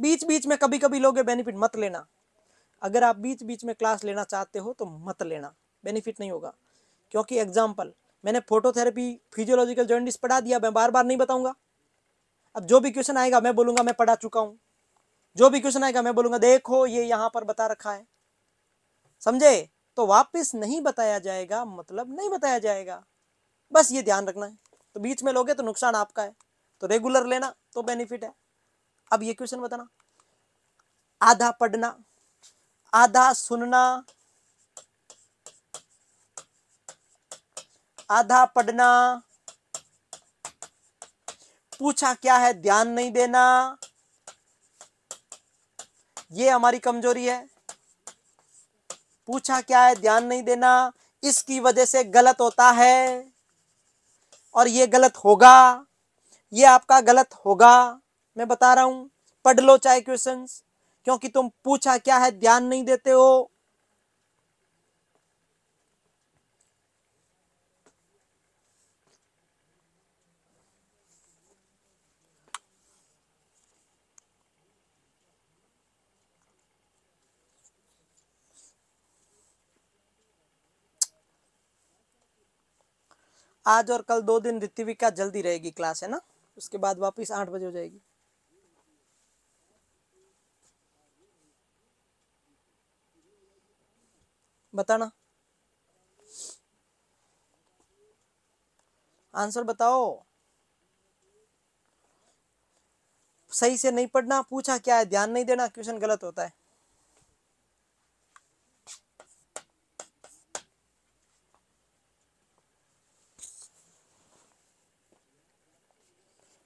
Speaker 1: बीच बीच में कभी कभी लोगे बेनिफिट मत लेना अगर आप बीच बीच में क्लास लेना चाहते हो तो मत लेना बेनिफिट नहीं होगा क्योंकि एग्जाम्पल मैंने फोटोथेरेपी फिजियोलॉजिकल जॉइंट पढ़ा दिया मैं बार बार नहीं बताऊंगा अब जो भी क्वेश्चन आएगा मैं बोलूंगा मैं पढ़ा चुका हूं जो भी क्वेश्चन आएगा मैं बोलूंगा देखो ये यहां पर बता रखा है समझे तो वापस नहीं बताया जाएगा मतलब नहीं बताया जाएगा बस ये ध्यान रखना है तो बीच में लोगे तो नुकसान आपका है तो रेगुलर लेना तो बेनिफिट है अब ये क्वेश्चन बताना आधा पढ़ना आधा सुनना आधा पढ़ना पूछा क्या है ध्यान नहीं देना ये हमारी कमजोरी है पूछा क्या है ध्यान नहीं देना इसकी वजह से गलत होता है और ये गलत होगा ये आपका गलत होगा मैं बता रहा हूं पढ़ लो चाहे क्वेश्चंस क्योंकि तुम पूछा क्या है ध्यान नहीं देते हो आज और कल दो दिन रितिविका जल्दी रहेगी क्लास है ना उसके बाद वापस आठ बजे हो जाएगी बताना आंसर बताओ सही से नहीं पढ़ना पूछा क्या है ध्यान नहीं देना क्वेश्चन गलत होता है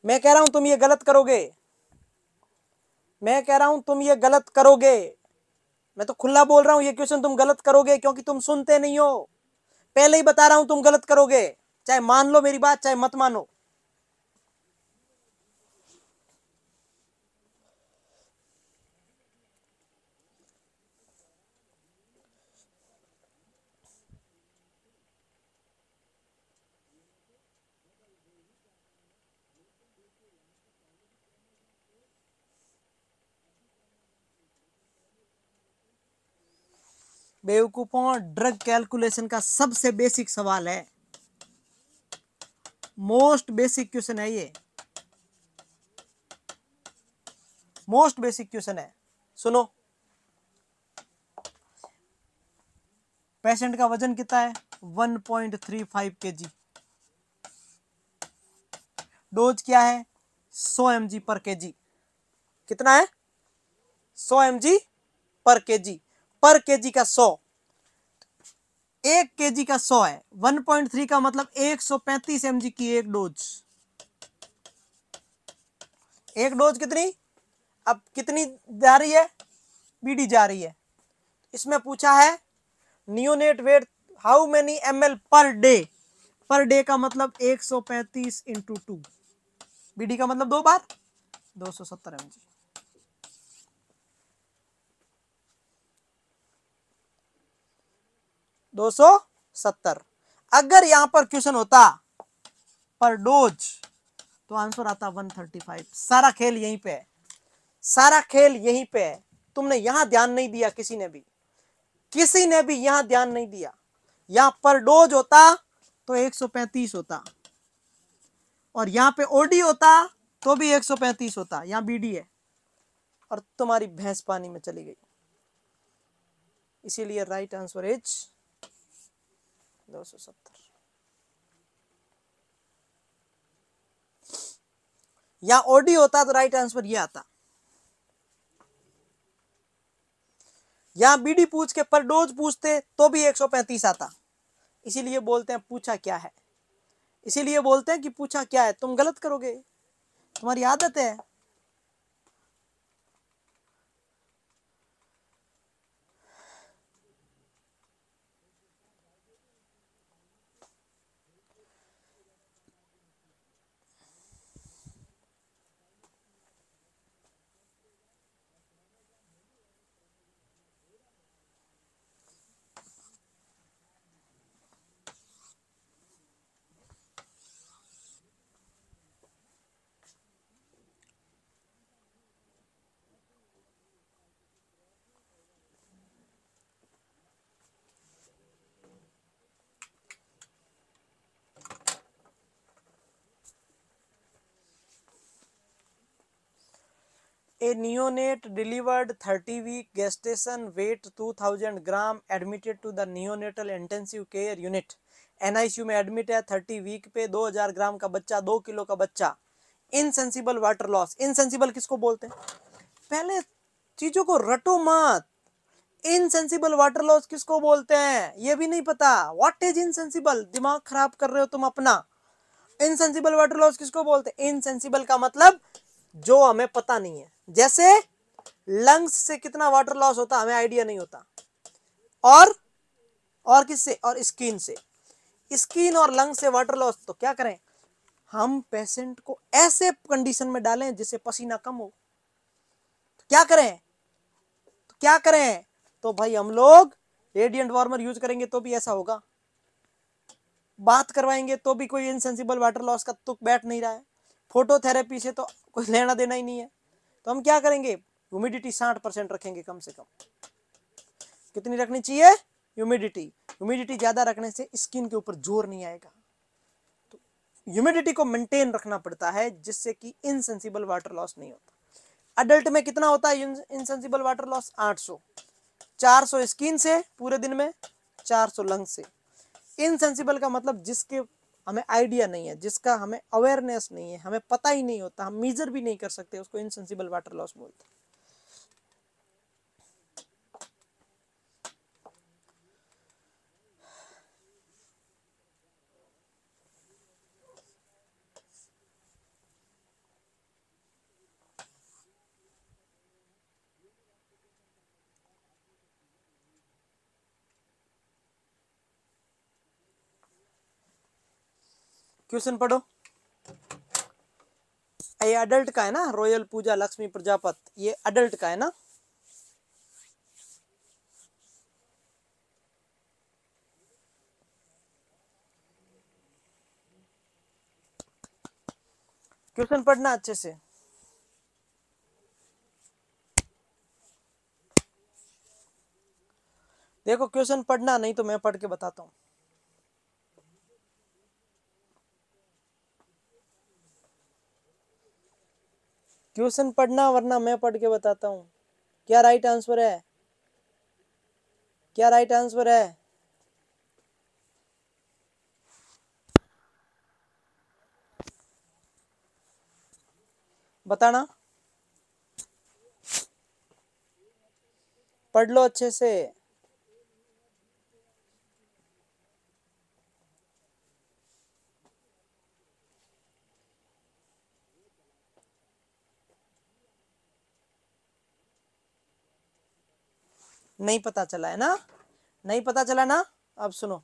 Speaker 1: मैं कह रहा हूं तुम ये गलत करोगे मैं कह रहा हूं तुम ये गलत करोगे मैं तो खुला बोल रहा हूं ये क्वेश्चन तुम गलत करोगे क्योंकि तुम सुनते नहीं हो पहले ही बता रहा हूं तुम गलत करोगे चाहे मान लो मेरी बात चाहे मत मानो बेवकूफों ड्रग कैलकुलेशन का सबसे बेसिक सवाल है मोस्ट बेसिक क्वेश्चन है ये मोस्ट बेसिक क्वेश्चन है सुनो पेशेंट का वजन कितना है 1.35 पॉइंट डोज क्या है 100 एम पर के कितना है 100 एम पर के जी पर केजी का सौ एक केजी का सौ है वन पॉइंट थ्री का मतलब एक सौ पैंतीस एम की एक डोज एक डोज कितनी अब कितनी जा रही है बीडी जा रही है इसमें पूछा है neonate weight how many M per day per day का मतलब 135 सौ पैंतीस इंटू टू बी का मतलब दो बार 270 सौ 270 अगर यहां पर क्वेश्चन होता पर डोज तो आंसर आता 135 सारा खेल यहीं पे है सारा खेल यहीं पे है तुमने यहां ध्यान नहीं दिया किसी ने भी किसी ने भी यहां ध्यान नहीं दिया यहां पर डोज होता तो 135 होता और यहां पे ओडी होता तो भी 135 होता यहां बीडी है और तुम्हारी भैंस पानी में चली गई इसीलिए राइट आंसर इज दो सौ सत्तर या ओडी होता तो राइट आंसर ये आता या बीडी पूछ के पर डोज पूछते तो भी एक सौ पैंतीस आता इसीलिए बोलते हैं पूछा क्या है इसीलिए बोलते हैं कि पूछा क्या है तुम गलत करोगे तुम्हारी आदत है A neonate delivered 30 week gestation weight 2000 gram admitted to the neonatal intensive care unit. NICU में एडमिट है 30 वीक पे 2000 ग्राम का बच्चा 2 किलो का बच्चा इनसेंसिबल वाटर लॉस इनसेंसिबल किसको बोलते हैं पहले चीजों को रटो मत इनसेंसिबल वाटर लॉस किसको बोलते हैं ये भी नहीं पता वॉट इज इनसेंसिबल दिमाग खराब कर रहे हो तुम अपना इनसेंसिबल वाटर लॉस किसको बोलते हैं इनसेंसिबल का मतलब जो हमें पता नहीं है जैसे लंग्स से कितना वाटर लॉस होता हमें आइडिया नहीं होता और और किससे और स्किन से स्किन और लंग से वाटर लॉस तो क्या करें हम पेशेंट को ऐसे कंडीशन में डालें जिससे पसीना कम हो तो क्या करें तो क्या करें तो भाई हम लोग रेडियंट वार्मर यूज करेंगे तो भी ऐसा होगा बात करवाएंगे तो भी कोई इनसेंसिबल वाटर लॉस का तुक बैठ नहीं रहा है फोटोथेरेपी से तो कुछ लेना देना ही नहीं है तो हम क्या करेंगे ह्यूमिडिटी साठ परसेंट रखेंगे कम से कम कितनी रखनी चाहिए ह्यूमिडिटी ह्यूमिडिटी ज़्यादा रखने से स्किन के ऊपर जोर नहीं आएगा तो ह्यूमिडिटी को मेंटेन रखना पड़ता है जिससे कि इनसेंसिबल वाटर लॉस नहीं होता अडल्ट में कितना होता है इनसेंसिबल वाटर लॉस 800 400 स्किन से पूरे दिन में 400 लंग्स से इनसेंसिबल का मतलब जिसके हमें आइडिया नहीं है जिसका हमें अवेयरनेस नहीं है हमें पता ही नहीं होता हम मीजर भी नहीं कर सकते उसको इनसेंसिबल वाटर लॉस बोलते हैं क्वेश्चन पढ़ो ये अडल्ट का है ना रॉयल पूजा लक्ष्मी प्रजापत ये अडल्ट का है ना क्वेश्चन पढ़ना अच्छे से देखो क्वेश्चन पढ़ना नहीं तो मैं पढ़ के बताता हूं क्वेश्चन पढ़ना वरना मैं पढ़ के बताता हूँ क्या राइट आंसर है क्या राइट आंसर है बताना पढ़ लो अच्छे से नहीं पता चला है ना नहीं पता चला ना अब सुनो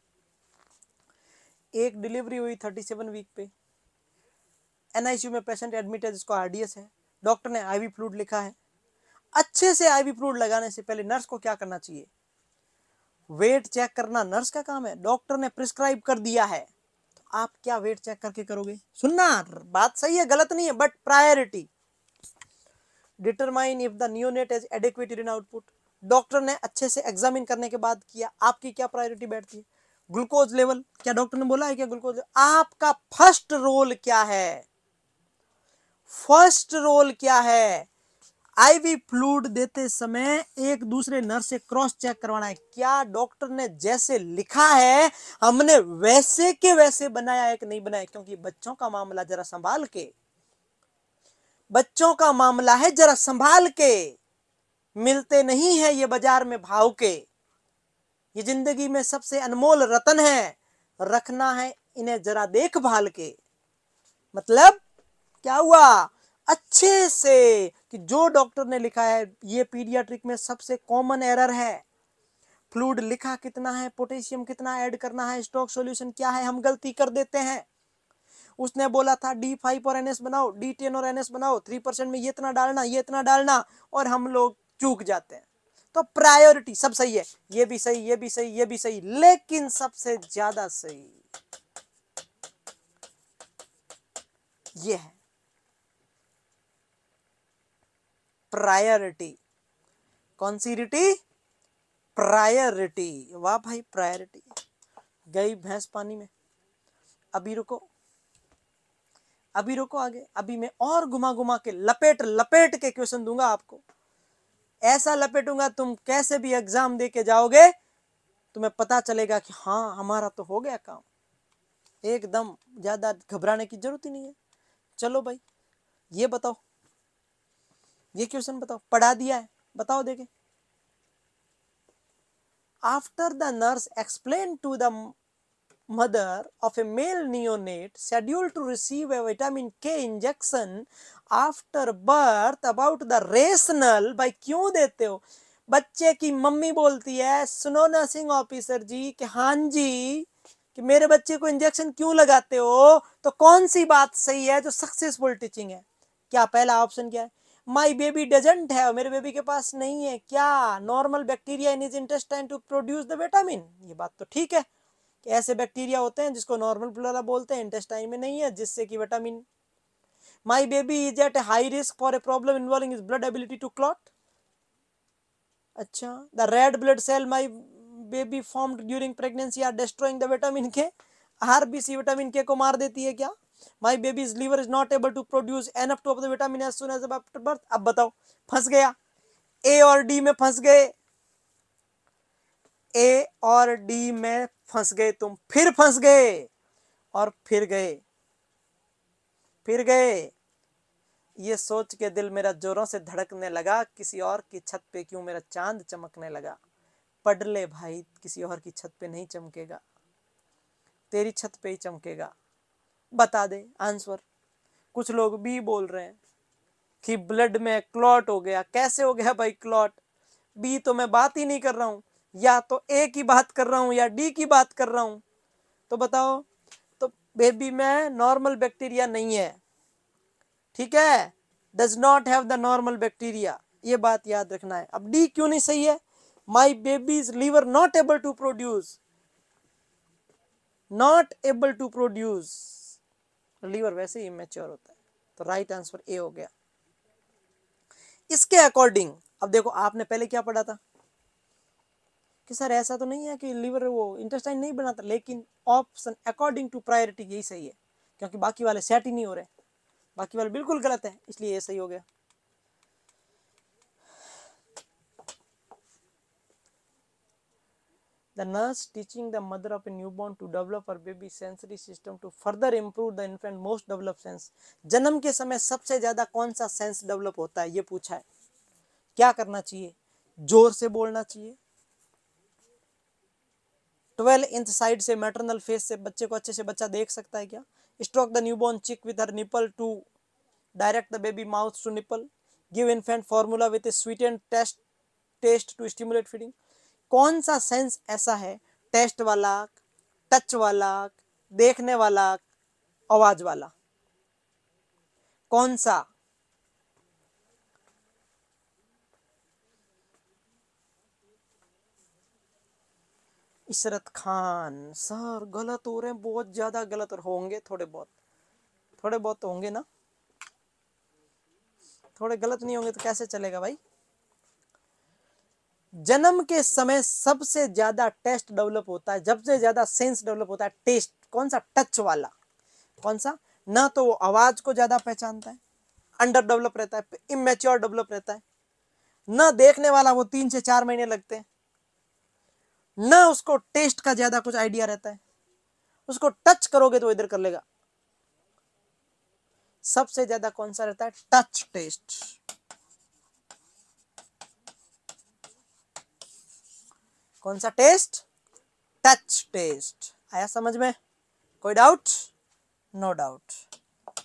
Speaker 1: एक डिलीवरी हुई थर्टी सेवन वीक पे एनआईसीयू में पेशेंट एडमिट है जिसको आरडीएस है डॉक्टर ने आईवी फ्लूड लिखा है अच्छे से आईवी फ्लूड लगाने से पहले नर्स को क्या करना चाहिए वेट चेक करना नर्स का काम है डॉक्टर ने प्रिस्क्राइब कर दिया है तो आप क्या वेट चेक करके करोगे सुनना बात सही है गलत नहीं है but priority determine if the neonate is adequate in output doctor ने अच्छे से एग्जामिन करने के बाद किया आपकी क्या प्रायोरिटी बैठती है ग्लूकोज लेवल क्या डॉक्टर ने बोला है क्या ग्लूकोज आपका फर्स्ट रोल क्या है फर्स्ट रोल क्या है आईवी फ्लूड देते समय एक दूसरे नर्स से क्रॉस चेक करवाना है क्या डॉक्टर ने जैसे लिखा है हमने वैसे के वैसे बनाया है कि नहीं बनाया क्योंकि बच्चों का मामला जरा संभाल के बच्चों का मामला है जरा संभाल के मिलते नहीं है ये बाजार में भाव के ये जिंदगी में सबसे अनमोल रतन है रखना है इन्हें जरा देखभाल के मतलब क्या हुआ अच्छे से कि जो डॉक्टर ने लिखा है ये पीडियाट्रिक में सबसे कॉमन एरर है फ्लूड लिखा कितना है पोटेशियम कितना ऐड करना है स्टॉक सॉल्यूशन क्या है हम गलती कर देते हैं उसने बोला था डी फाइव और एनएस बनाओ डी टेन और एनएस बनाओ थ्री परसेंट में ये इतना डालना ये इतना डालना और हम लोग चूक जाते हैं तो प्रायोरिटी सब सही है ये भी सही ये भी सही ये भी सही लेकिन सबसे ज्यादा सही ये है प्रायोरिटी कौन सी रिटी प्रायोरिटी वाह भाई प्रायोरिटी गई भैंस पानी में अभी रुको अभी रुको आगे अभी मैं और घुमा घुमा के लपेट लपेट के क्वेश्चन दूंगा आपको ऐसा लपेटूंगा तुम कैसे भी एग्जाम दे के जाओगे तुम्हें पता चलेगा कि हाँ हमारा तो हो गया काम एकदम ज़्यादा घबराने की जरूरत ही नहीं है चलो भाई ये बताओ ये क्वेश्चन बताओ पढ़ा दिया है बताओ देखे after the nurse explain to the mother of a male neonate scheduled to receive a vitamin K injection after birth about the rational by क्यों देते हो बच्चे की मम्मी बोलती है सुनो ना सिंह ऑफिसर जी कि हाँ जी कि मेरे बच्चे को इंजेक्शन क्यों लगाते हो तो कौन सी बात सही है जो सक्सेसफुल टीचिंग है क्या पहला ऑप्शन क्या है माई बेबी डजेंट है मेरे बेबी के पास नहीं है क्या normal bacteria in is intestine to produce the vitamin ये बात तो ठीक है कि ऐसे बैक्टीरिया होते हैं जिसको नॉर्मल फ्लोरा बोलते हैं इंटेस्टाइन में नहीं है जिससे कि vitamin my baby is at a high risk for a problem involving is blood ability to clot अच्छा the red blood cell my baby form during pregnancy are destroying the vitamin K her B C vitamin के को मार देती है क्या my baby's liver is not able to produce enough to of the vitamin as सुन as अब बताओ फंस गया ए और डी में फंस गए ए और डी में फंस गए तुम फिर फंस गए और फिर गए फिर गए ये सोच के दिल मेरा जोरों से धड़कने लगा किसी और की छत पे क्यों मेरा चांद चमकने लगा पढ़ ले भाई किसी और की छत पे नहीं चमकेगा तेरी छत पे ही चमकेगा बता दे आंसर कुछ लोग भी बोल रहे हैं कि ब्लड में क्लॉट हो गया कैसे हो गया भाई क्लॉट बी तो मैं बात ही नहीं कर रहा हूं या तो ए की बात कर रहा हूं या डी की बात कर रहा हूं तो बताओ तो बेबी में नॉर्मल बैक्टीरिया नहीं है ठीक है does not have the normal bacteria ये बात याद रखना है अब डी क्यों नहीं सही है my baby's liver not able to produce not able to produce liver वैसे ही मेच्योर होता है तो राइट आंसर ए हो गया इसके अकॉर्डिंग अब देखो आपने पहले क्या पढ़ा था कि सर ऐसा तो नहीं है कि लीवर वो इंटेस्टाइन नहीं बनाता लेकिन ऑप्शन अकॉर्डिंग टू प्रायोरिटी यही सही है क्योंकि बाकी वाले सेट ही नहीं हो रहे बाकी वाले बिल्कुल गलत है इसलिए ये सही हो गया The nurse teaching the mother of a newborn to develop her baby sensory system to further improve the infant most developed sense. जन्म के समय सबसे ज्यादा कौन सा सेंस डेवलप होता है ये पूछा है क्या करना चाहिए जोर से बोलना चाहिए ट्वेल्व इंच साइड से मेटरनल फेस से बच्चे को अच्छे से बच्चा देख सकता है क्या stroke the newborn cheek with her nipple to direct the baby mouth to nipple give infant formula with a sweet and taste taste to stimulate feeding कौन सा सेंस ऐसा है टेस्ट वाला टच वाला देखने वाला आवाज वाला कौन सा इशरत खान सर गलत हो रहे हैं बहुत ज़्यादा गलत होंगे थोड़े बहुत थोड़े बहुत तो होंगे ना थोड़े गलत नहीं होंगे तो कैसे चलेगा भाई जन्म के समय सबसे ज्यादा टेस्ट डेवलप होता है सबसे ज्यादा सेंस डेवलप होता है टेस्ट कौन सा टच वाला कौन सा ना तो वो आवाज को ज्यादा पहचानता है अंडर डेवलप रहता है इमेच्योर डेवलप रहता है ना देखने वाला वो तीन से चार महीने लगते हैं ना उसको टेस्ट का ज्यादा कुछ आइडिया रहता है उसको टच करोगे तो इधर कर लेगा सबसे ज्यादा कौन सा रहता है टच टेस्ट कौन सा टेस्ट टच टेस्ट आया समझ में कोई डाउट नो डाउट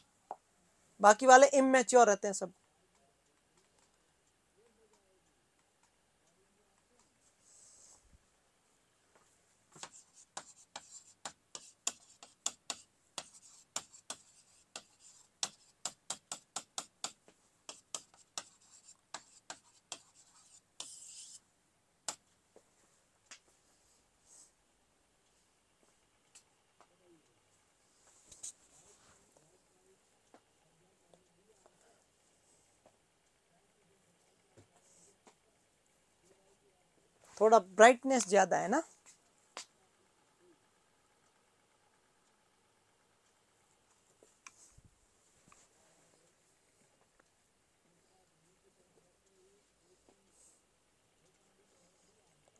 Speaker 1: बाकी वाले इमेच्योर रहते हैं सब थोड़ा ब्राइटनेस ज़्यादा है ना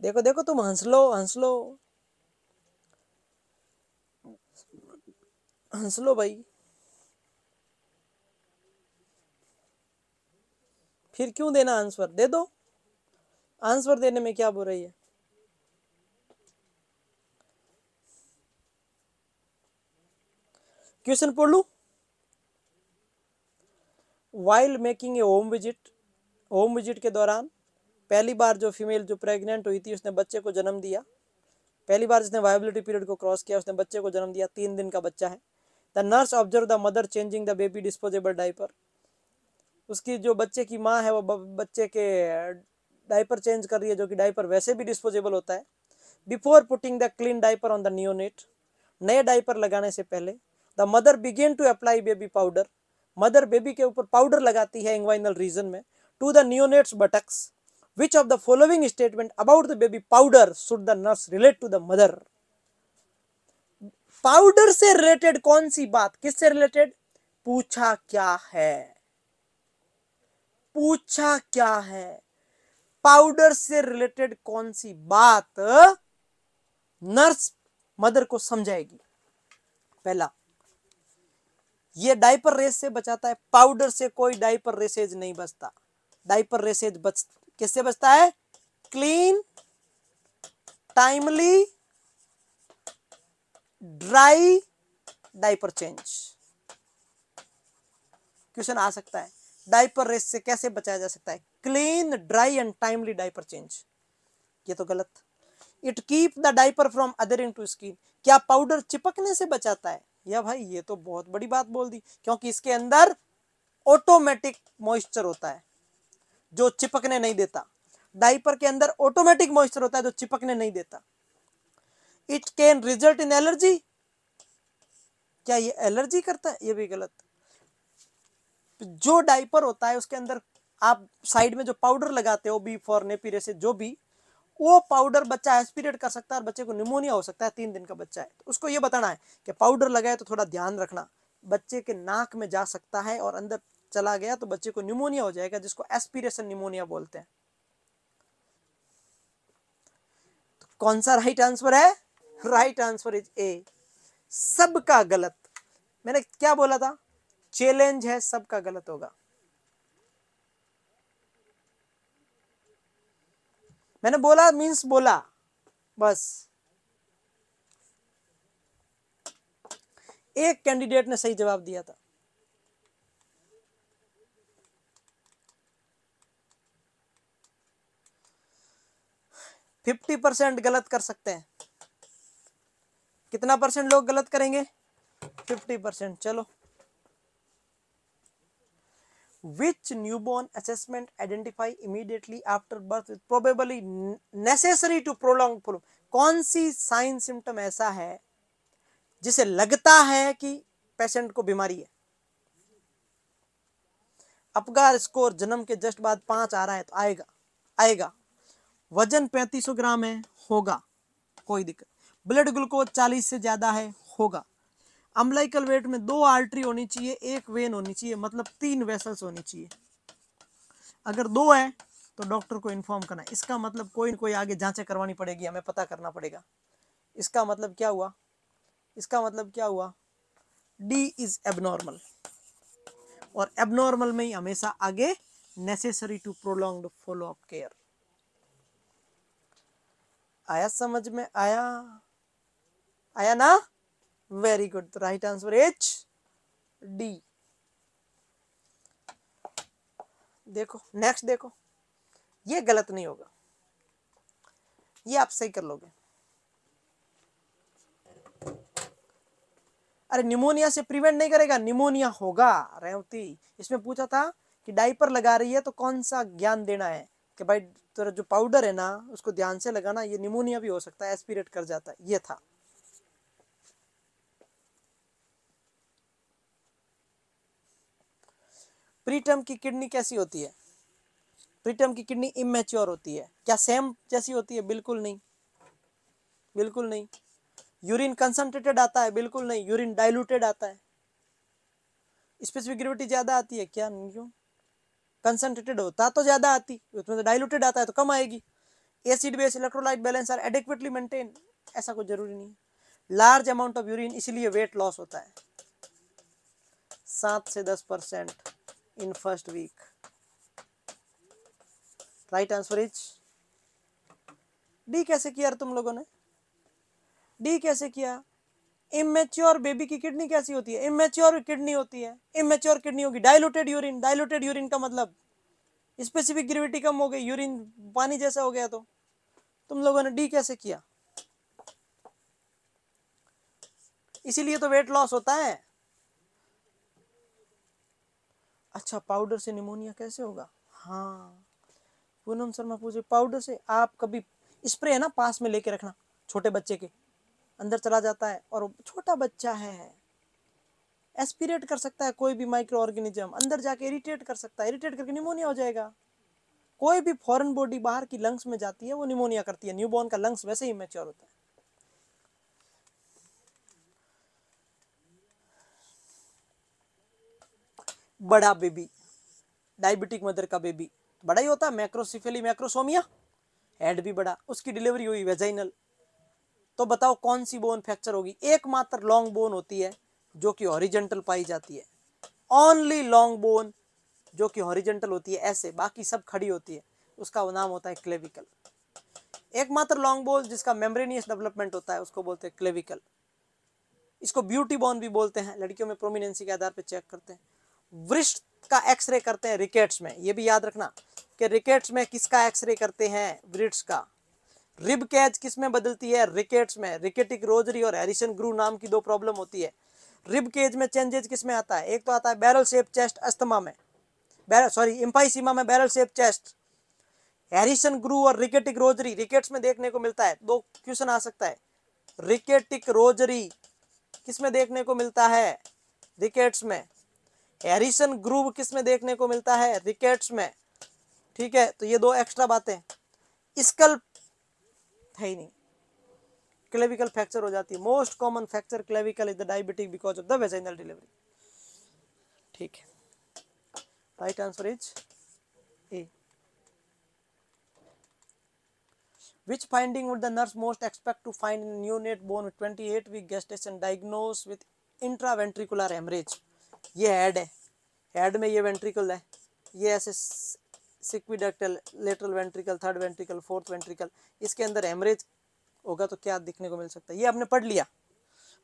Speaker 1: देखो देखो तुम हंस लो हंस लो हंस लो भाई फिर क्यों देना आंसर दे दो आंसर देने में क्या बुराई है क्वेश्चन पढ़ लू while making a home visit home visit के दौरान पहली बार जो फीमेल जो प्रेग्नेंट हुई थी उसने बच्चे को जन्म दिया पहली बार जिसने वायबिलिटी पीरियड को क्रॉस किया उसने बच्चे को जन्म दिया तीन दिन का बच्चा है the nurse observe the mother changing the baby disposable diaper उसकी जो बच्चे की माँ है वो बच्चे के डायपर चेंज कर रही है जो कि डायपर वैसे भी डिस्पोजेबल होता है before putting the clean diaper on the neonate नए डायपर लगाने से पहले the mother begin to apply baby powder mother baby के ऊपर पाउडर लगाती है इंग्वाइनल रीजन में to the neonates buttocks which of the following statement about the baby powder should the nurse relate to the mother powder से related कौन सी बात किससे रिलेटेड पूछा क्या है पूछा क्या है पाउडर से रिलेटेड कौन सी बात नर्स मदर को समझाएगी पहला ये डाइपर रेस से बचाता है पाउडर से कोई डाइपर रेसेज नहीं बचता डाइपर रेसेज बच किससे बचता है clean timely dry diaper change question आ सकता है डाइपर रेस से कैसे बचाया जा सकता है clean dry and timely diaper change ये तो गलत it keep the diaper from adhering to skin क्या पाउडर चिपकने से बचाता है या भाई ये तो बहुत बड़ी बात बोल दी क्योंकि इसके अंदर ऑटोमेटिक मॉइस्चर होता है जो चिपकने नहीं देता डाइपर के अंदर ऑटोमेटिक मॉइस्चर होता है जो चिपकने नहीं देता it can result in allergy क्या ये एलर्जी करता है ये भी गलत जो डाइपर होता है उसके अंदर आप साइड में जो पाउडर लगाते हो बी फॉर नेपीरे से जो भी वो पाउडर बच्चा एस्पिरेट कर सकता है और बच्चे को निमोनिया हो सकता है तीन दिन का बच्चा है तो उसको ये बताना है कि पाउडर लगाए तो थोड़ा ध्यान रखना बच्चे के नाक में जा सकता है और अंदर चला गया तो बच्चे को निमोनिया हो जाएगा जिसको एस्पिरेशन निमोनिया बोलते हैं तो कौन सा राइट आंसर है राइट आंसर इज ए सबका गलत मैंने क्या बोला था चैलेंज है सबका गलत होगा मैंने बोला मींस बोला बस एक कैंडिडेट ने सही जवाब दिया था फिफ्टी परसेंट गलत कर सकते हैं कितना परसेंट लोग गलत करेंगे फिफ्टी परसेंट चलो which newborn assessment identify immediately after birth is probably necessary to prolong problem कौन सी साइन सिम्टम ऐसा है जिसे लगता है कि पेशेंट को बीमारी है अपगार स्कोर जन्म के जस्ट बाद पांच आ रहा है तो आएगा आएगा वजन 3500 ग्राम है होगा कोई दिक्कत ब्लड ग्लूकोज 40 से ज्यादा है होगा अम्बलाइकल वेट में दो आर्टरी होनी चाहिए एक वेन होनी चाहिए मतलब तीन वेसल्स होनी चाहिए अगर दो है तो डॉक्टर को इन्फॉर्म करना इसका मतलब कोई ना कोई आगे जांचें करवानी पड़ेगी हमें पता करना पड़ेगा इसका मतलब क्या हुआ इसका मतलब क्या हुआ डी इज एबनॉर्मल और एबनॉर्मल में ही हमेशा आगे necessary to prolong follow up care आया समझ में आया आया ना very good right answer H D देखो नेक्स्ट देखो ये गलत नहीं होगा ये आप सही कर लोगे अरे निमोनिया से प्रिवेंट नहीं करेगा निमोनिया होगा रेवती इसमें पूछा था कि डाइपर लगा रही है तो कौन सा ज्ञान देना है कि भाई तेरा जो पाउडर है ना उसको ध्यान से लगाना ये निमोनिया भी हो सकता है एस्पिरेट कर जाता है ये था प्रीटर्म की किडनी कैसी होती है प्रीटर्म की किडनी इमेच्योर होती है क्या सेम जैसी होती है बिल्कुल नहीं बिल्कुल नहीं यूरिन कंसनट्रेटेड आता है बिल्कुल नहीं यूरिन डाइल्यूटेड आता है स्पेसिफिक ग्रेविटी ज़्यादा आती है क्या क्यों कंसनट्रेटेड होता तो ज़्यादा आती उसमें तो डाइल्यूटेड आता है तो कम आएगी acid base electrolyte balance are adequately maintain ऐसा कोई जरूरी नहीं है लार्ज अमाउंट ऑफ यूरिन इसलिए वेट लॉस होता है सात से दस percent in first week right answer is D कैसे किया तुम लोगों ने डी कैसे किया इमेच्योर बेबी की किडनी कैसी होती है इमेच्योर किडनी होती है इमेच्योर किडनी होगी डायलूटेड यूरिन डायलोटेड यूरिन का मतलब स्पेसिफिक ग्रेविटी कम हो गई यूरिन पानी जैसा हो गया तो तुम लोगों ने डी कैसे किया इसीलिए तो वेट लॉस होता है अच्छा पाउडर से निमोनिया कैसे होगा हाँ पूनम शर्मा पूछे पाउडर से आप कभी स्प्रे है ना पास में लेके रखना छोटे बच्चे के अंदर चला जाता है और छोटा बच्चा है एस्पिरेट कर सकता है कोई भी माइक्रो ऑर्गेनिज्म अंदर जाके इरिटेट कर सकता है इरिटेट करके निमोनिया हो जाएगा कोई भी फॉरेन बॉडी बाहर की लंग्स में जाती है वो निमोनिया करती है न्यूबॉर्न का लंग्स वैसे ही मेच्योर होता है बड़ा बेबी डायबिटिक मदर का बेबी बड़ा ही होता है मैक्रोसिफेली मैक्रोसोमिया हेड भी बड़ा उसकी डिलीवरी हुई वेजाइनल तो बताओ कौन सी बोन फ्रैक्चर होगी एकमात्र लॉन्ग बोन होती है जो कि ओरिजेंटल पाई जाती है ओनली लॉन्ग बोन जो कि ओरिजेंटल होती है ऐसे बाकी सब खड़ी होती है उसका नाम होता है क्लेविकल एकमात्र लॉन्ग बोन जिसका मेम्ब्रेनियस डेवलपमेंट होता है उसको बोलते हैं क्लेविकल इसको ब्यूटी बोन भी बोलते हैं लड़कियों में प्रोमिनेंसी के आधार पर चेक करते हैं वृष्ट का एक्सरे करते हैं रिकेट्स में ये भी याद रखना कि रिकेट्स में किसका एक्सरे करते हैं वृक्ष का रिब कैच किस में बदलती है रिकेट्स में रिकेटिक रोजरी और हैरिसन ग्रू नाम की दो प्रॉब्लम होती है रिब केज में चेंजेज किस में आता है एक तो आता है बैरल शेप चेस्ट अस्थमा में बैरल सॉरी इम्पाइसीमा में barrel shape chest Harrison groove और रिकेटिक रोजरी रिकेट्स में देखने को मिलता है दो क्वेश्चन आ सकता है रिकेटिक रोजरी किस में देखने को मिलता है रिकेट्स में एरिसन ग्रूव किस में देखने को मिलता है रिकेट्स में ठीक है तो ये दो एक्स्ट्रा बातें स्कल है ही नहीं क्लेविकल फ्रैक्चर हो जाती है most common fracture clavicle is the diabetic because of the vaginal delivery ठीक है right answer is A Which finding would the nurse most expect to find in neonate born with 28 week gestation diagnosed with intraventricular hemorrhage? ये head है head में ये ventricle है ये ऐसे सिक्विडक्टल lateral ventricle third ventricle fourth ventricle इसके अंदर हेमरेज होगा तो क्या दिखने को मिल सकता है ये आपने पढ़ लिया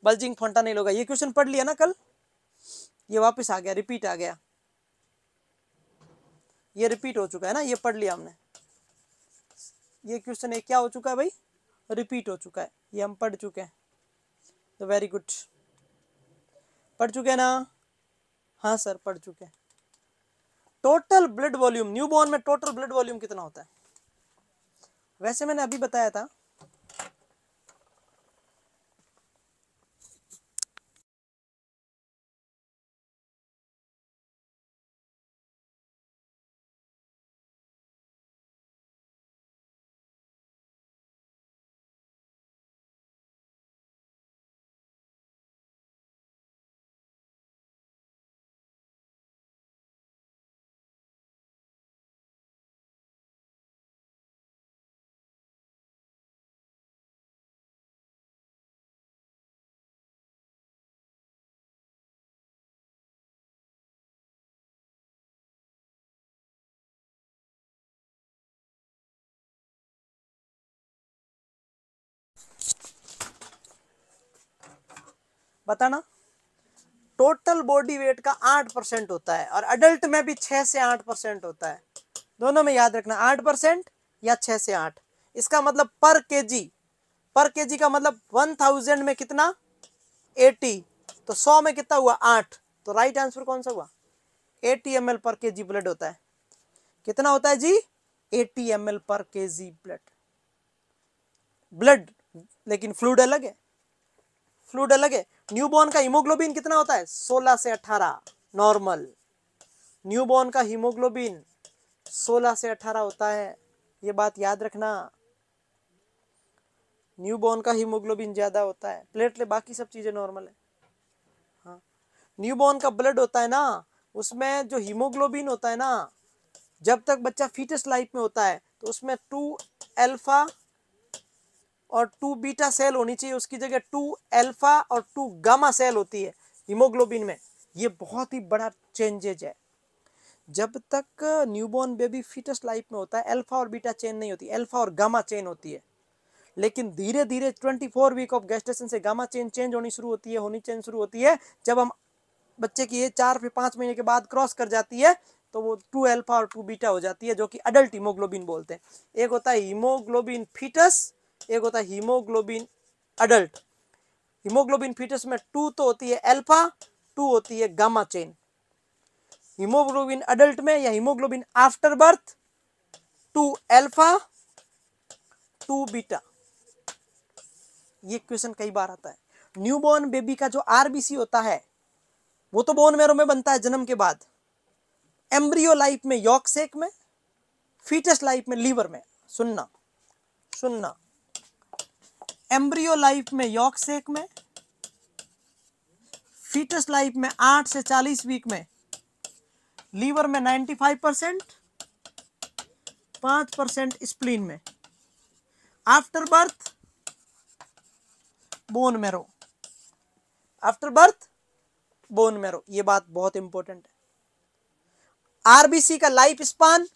Speaker 1: बल्जिंग फंटा नहीं होगा ये क्वेश्चन पढ़ लिया ना कल ये वापस आ गया रिपीट आ गया ये रिपीट हो चुका है ना ये पढ़ लिया हमने ये क्वेश्चन क्या हो चुका है भाई रिपीट हो चुका है ये हम पढ़ चुके हैं तो वेरी गुड पढ़ चुके हैं ना हाँ सर पढ़ चुके हैं टोटल ब्लड वॉल्यूम बॉर्न में टोटल ब्लड वॉल्यूम कितना होता है वैसे मैंने अभी बताया था बताना टोटल बॉडी वेट का आठ परसेंट होता है और अडल्ट में भी छह से आठ परसेंट होता है दोनों में याद रखना आठ परसेंट या छह से आठ इसका मतलब पर केजी पर केजी का मतलब वन थाउजेंड में कितना एटी तो सौ में कितना हुआ आठ तो राइट आंसर कौन सा हुआ एटी एम पर के जी ब्लड होता है कितना होता है जी एटी एम पर के जी ब्लड ब्लड लेकिन फ्लूड अलग है फ्लूड अलग है न्यूबॉर्न का हीमोग्लोबिन कितना होता है 16 से 18 नॉर्मल न्यूबॉर्न का हीमोग्लोबिन 16 से 18 होता है ये बात याद रखना न्यूबॉर्न का हीमोग्लोबिन ज़्यादा होता है प्लेटले बाकी सब चीज़ें नॉर्मल है हाँ न्यूबॉर्न का ब्लड होता है ना उसमें जो हीमोग्लोबिन होता है ना जब तक बच्चा फीटस लाइफ में होता है तो उसमें टू एल्फा और टू बीटा सेल होनी चाहिए उसकी जगह टू एल्फा और टू गामा सेल होती है हीमोग्लोबिन में ये बहुत ही बड़ा चेंजेज है जब तक न्यूबॉर्न बेबी फिटस लाइफ में होता है अल्फा और बीटा चेन नहीं होती अल्फा और गामा चेन होती है लेकिन धीरे धीरे 24 वीक ऑफ गेस्टेशन से गामा चेन चेंज होनी शुरू होती है होनी चेंज शुरू होती है जब हम बच्चे की ये चार फिर पाँच महीने के बाद क्रॉस कर जाती है तो वो टू एल्फा और टू बीटा हो जाती है जो कि अडल्ट हीमोग्लोबिन बोलते हैं एक होता है हीमोग्लोबिन फिटस एक होता है हीमोग्लोबिन अडल्ट हीमोग्लोबिन फीटस में टू तो होती है एल्फा टू होती है गामा चेन हीमोग्लोबिन अडल्ट में या haemoglobin after birth two alpha two beta ये क्वेश्चन कई बार आता है न्यूबॉर्न बेबी का जो आरबीसी होता है वो तो बोन मेरो में बनता है जन्म के बाद एम्ब्रियो लाइफ में यॉक सेक में फीटस लाइफ में लीवर में सुनना सुनना एम्ब्रियो लाइफ में यॉक सेक में फीटस लाइफ में आठ से चालीस वीक में लीवर में नाइन्टी फाइव परसेंट पांच परसेंट स्प्लीन में after birth bone marrow after birth bone marrow ये बात बहुत इंपॉर्टेंट है आरबीसी का लाइफ स्पान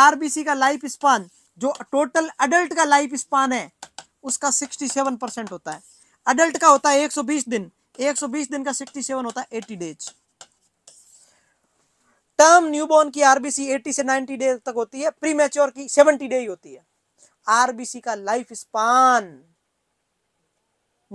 Speaker 1: आरबीसी का लाइफ स्पान जो टोटल अडल्ट का लाइफ स्पान है उसका 67 परसेंट होता है अडल्ट का होता है 120 दिन 120 दिन का 67 होता है 80 डेज टर्म न्यूबॉर्न की आरबीसी 80 से 90 डेज तक होती है प्री मेच्योर की 70 डे होती है आरबीसी का लाइफ स्पान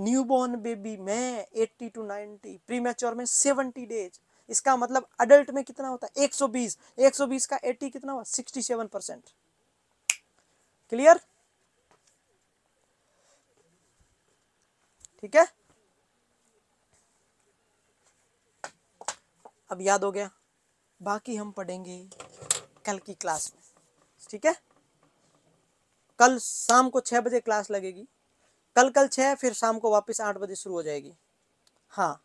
Speaker 1: न्यूबॉर्न बेबी में 80 टू 90 मेच्योर में 70 डेज इसका मतलब अडल्ट में कितना होता है 120 120 का 80 कितना हुआ 67 परसेंट क्लियर ठीक है अब याद हो गया बाकी हम पढ़ेंगे कल की क्लास में ठीक है कल शाम को छः बजे क्लास लगेगी कल कल छः फिर शाम को वापस आठ बजे शुरू हो जाएगी हाँ